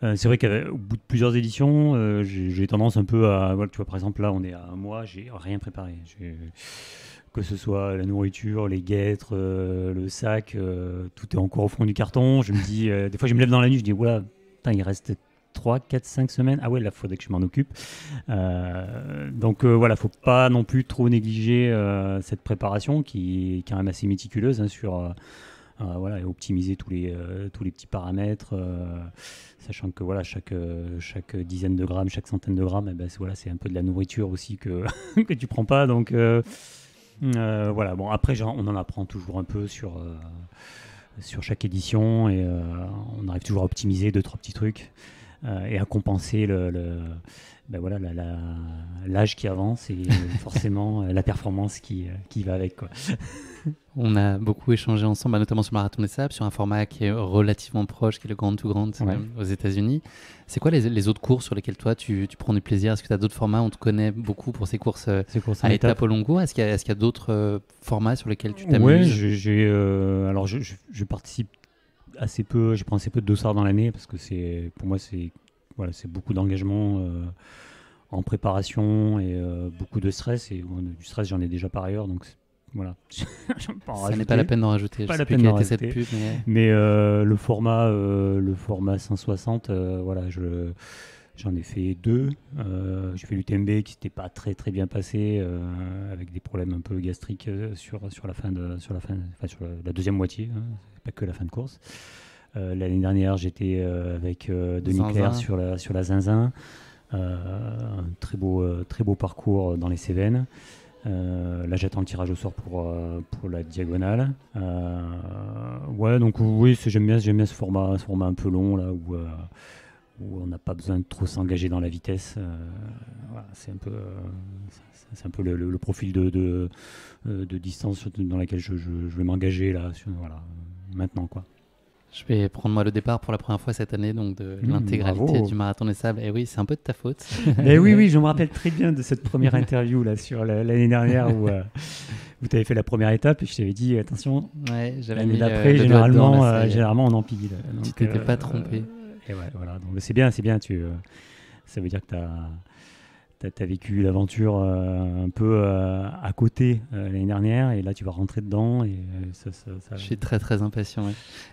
euh, c'est vrai qu'au bout de plusieurs éditions, euh, j'ai tendance un peu à. Voilà, tu vois, par exemple, là, on est à un mois, j'ai rien préparé. Que ce soit la nourriture, les guêtres, euh, le sac, tout est encore au fond du carton. Je me dis, des fois, je me lève dans la nuit, je dis, voilà, il reste 3, 4, 5 semaines. Ah ouais, là, il faudrait que je m'en occupe. donc il voilà, faut pas non plus trop négliger cette préparation qui est quand même assez méticuleuse hein, sur euh, voilà, et optimiser tous les, euh, tous les petits paramètres, euh, sachant que voilà, chaque, chaque dizaine de grammes, chaque centaine de grammes, eh ben, voilà, c'est un peu de la nourriture aussi que, que tu prends pas. Donc voilà, bon, après, genre, on en apprend toujours un peu sur sur chaque édition et on arrive toujours à optimiser deux trois petits trucs et à compenser le, ben voilà, l'âge qui avance et euh, forcément euh, la performance qui, euh, qui va avec. Quoi. On a beaucoup échangé ensemble, bah, notamment sur Marathon des Sables, sur un format qui est relativement proche, qui est le Grand to Grand aux États-Unis. C'est quoi les, autres courses sur lesquelles toi tu, prends du plaisir Est-ce que tu as d'autres formats On te connaît beaucoup pour ces courses, à étape au long cours. Est-ce qu'il y a, d'autres formats sur lesquels tu t'amuses Oui, alors je, participe assez peu, je prends assez peu de dossards dans l'année parce que c'est pour moi c'est voilà, c'est beaucoup d'engagement euh, en préparation et euh, beaucoup de stress. Et euh, du stress, j'en ai déjà par ailleurs, donc voilà. Ça n'est pas la peine d'en rajouter. Pas la peine d'en rajouter. Cette pub, mais, le format, le format 160, voilà, je j'en ai fait deux. j'ai fait l'UTMB qui s'était pas très très bien passé avec des problèmes un peu gastriques sur sur la fin de sur la fin, enfin, sur la, deuxième moitié, hein. pas que la fin de course. Euh, l'année dernière, j'étais euh, avec euh, Denis sur la, sur la Zinzin. un très beau, très beau parcours dans les Cévennes. là, j'attends le tirage au sort pour, pour la diagonale. ouais, donc oui, j'aime bien, ce format, format un peu long là où, où on n'a pas besoin de trop s'engager dans la vitesse. c'est un peu, c'est un peu le, profil de, de, distance dans laquelle je, vais m'engager là, maintenant quoi. Je vais prendre moi le départ pour la première fois cette année, donc de mmh, l'intégralité du marathon des sables. Et oui, c'est un peu de ta faute. Mais oui, oui, je me rappelle très bien de cette première interview là sur l'année dernière où, vous euh, où tu avais fait la première étape et je t'avais dit attention. Ouais, l'année euh, d'après, généralement, euh, généralement on empile. tu t'étais pas trompé. et voilà. Donc c'est bien, c'est bien. Tu, ça veut dire que tu as tu as vécu l'aventure euh, un peu euh, à côté euh, l'année dernière et là tu vas rentrer dedans. Et, ça, Je suis très très impatient.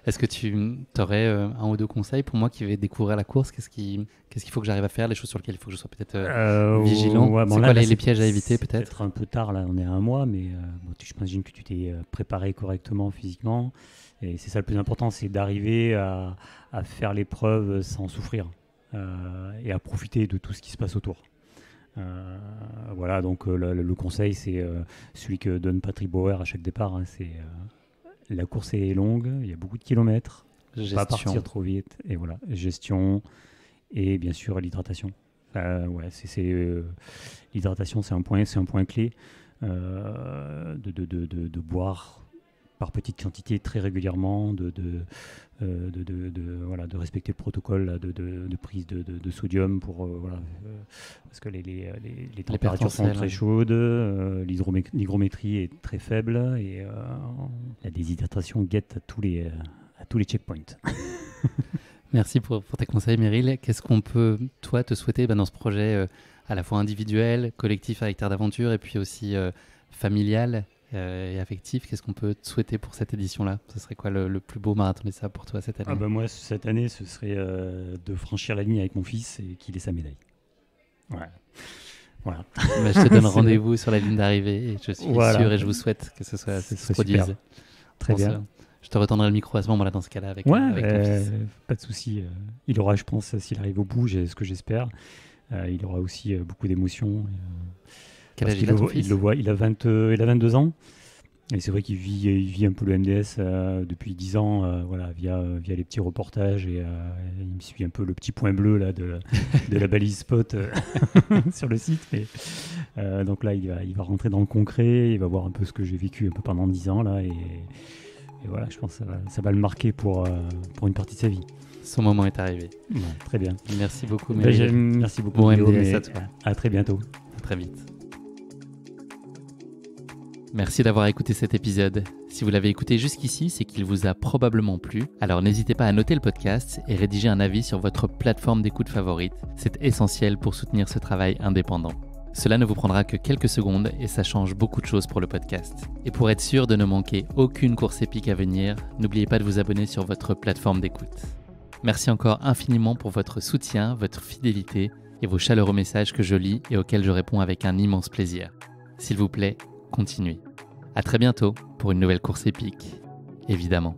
Est-ce que tu aurais un ou deux conseils pour moi qui vais découvrir la course Qu'est-ce qu'il ce qu'il faut que j'arrive à faire Les choses sur lesquelles il faut que je sois peut-être vigilant C'est quoi les, pièges à éviter peut-être être un peu tard, là on est à un mois, mais je m'imagine que tu t'es préparé correctement physiquement. Et c'est ça le plus important, c'est d'arriver à, faire l'épreuve sans souffrir et à profiter de tout ce qui se passe autour. Euh, voilà, donc euh, le, conseil, c'est euh, celui que donne Patrick Bauer à chaque départ. Hein, c'est la course est longue, il y a beaucoup de kilomètres, pas partir trop vite, et voilà, gestion et bien sûr l'hydratation. ouais, c'est l'hydratation, c'est un point, c'est un point clé de, boire par petite quantité, très régulièrement, euh, de, de, voilà, de respecter le protocole de, prise de, sodium pour, euh, euh, parce que les, les, températures sont très chaudes, l'hygrométrie est très faible et la déshydratation guette à tous les, à tous les checkpoints. Merci pour, pour, tes conseils, Meryl. Qu'est-ce qu'on peut, toi, te souhaiter ben, dans ce projet à la fois individuel, collectif avec Terre d'aventure et puis aussi familial euh, et affectif, qu'est-ce qu'on peut te souhaiter pour cette édition-là Ce serait quoi le, plus beau marathon de ça pour toi cette année ah bah Moi, cette année, ce serait euh, de franchir la ligne avec mon fils et qu'il ait sa médaille. Voilà. Bah, je te donne rendez-vous sur la ligne d'arrivée et je suis sûr et je vous souhaite que ce soit, ce Très bien. Je te retendrai le micro à ce moment-là dans ce cas-là avec, ouais, fils. Euh, pas de souci. Il aura, je pense, s'il arrive au bout, ce que j'espère, il aura aussi beaucoup d'émotions il, a, le, voit, il a, 20, euh, a 22 ans. Et c'est vrai qu'il vit, il vit un peu le MDS euh, depuis 10 ans, euh, voilà, via, via les petits reportages. Et il me suit un peu le petit point bleu là, de, la balise spot sur le site. donc là, il va, il va rentrer dans le concret, il va voir un peu ce que j'ai vécu un peu pendant 10 ans. Là, et, voilà, je pense que ça va, le marquer pour, pour une partie de sa vie. Son moment est arrivé. très bien. Merci beaucoup. Ben, merci beaucoup. Bon MDS à toi. À très bientôt. À très vite. Merci d'avoir écouté cet épisode. Si vous l'avez écouté jusqu'ici, c'est qu'il vous a probablement plu. Alors n'hésitez pas à noter le podcast et rédiger un avis sur votre plateforme d'écoute favorite. C'est essentiel pour soutenir ce travail indépendant. Cela ne vous prendra que quelques secondes et ça change beaucoup de choses pour le podcast. Et pour être sûr de ne manquer aucune course épique à venir, n'oubliez pas de vous abonner sur votre plateforme d'écoute. Merci encore infiniment pour votre soutien, votre fidélité et vos chaleureux messages que je lis et auxquels je réponds avec un immense plaisir. S'il vous plaît, Continuez. À très bientôt pour une nouvelle course épique, évidemment.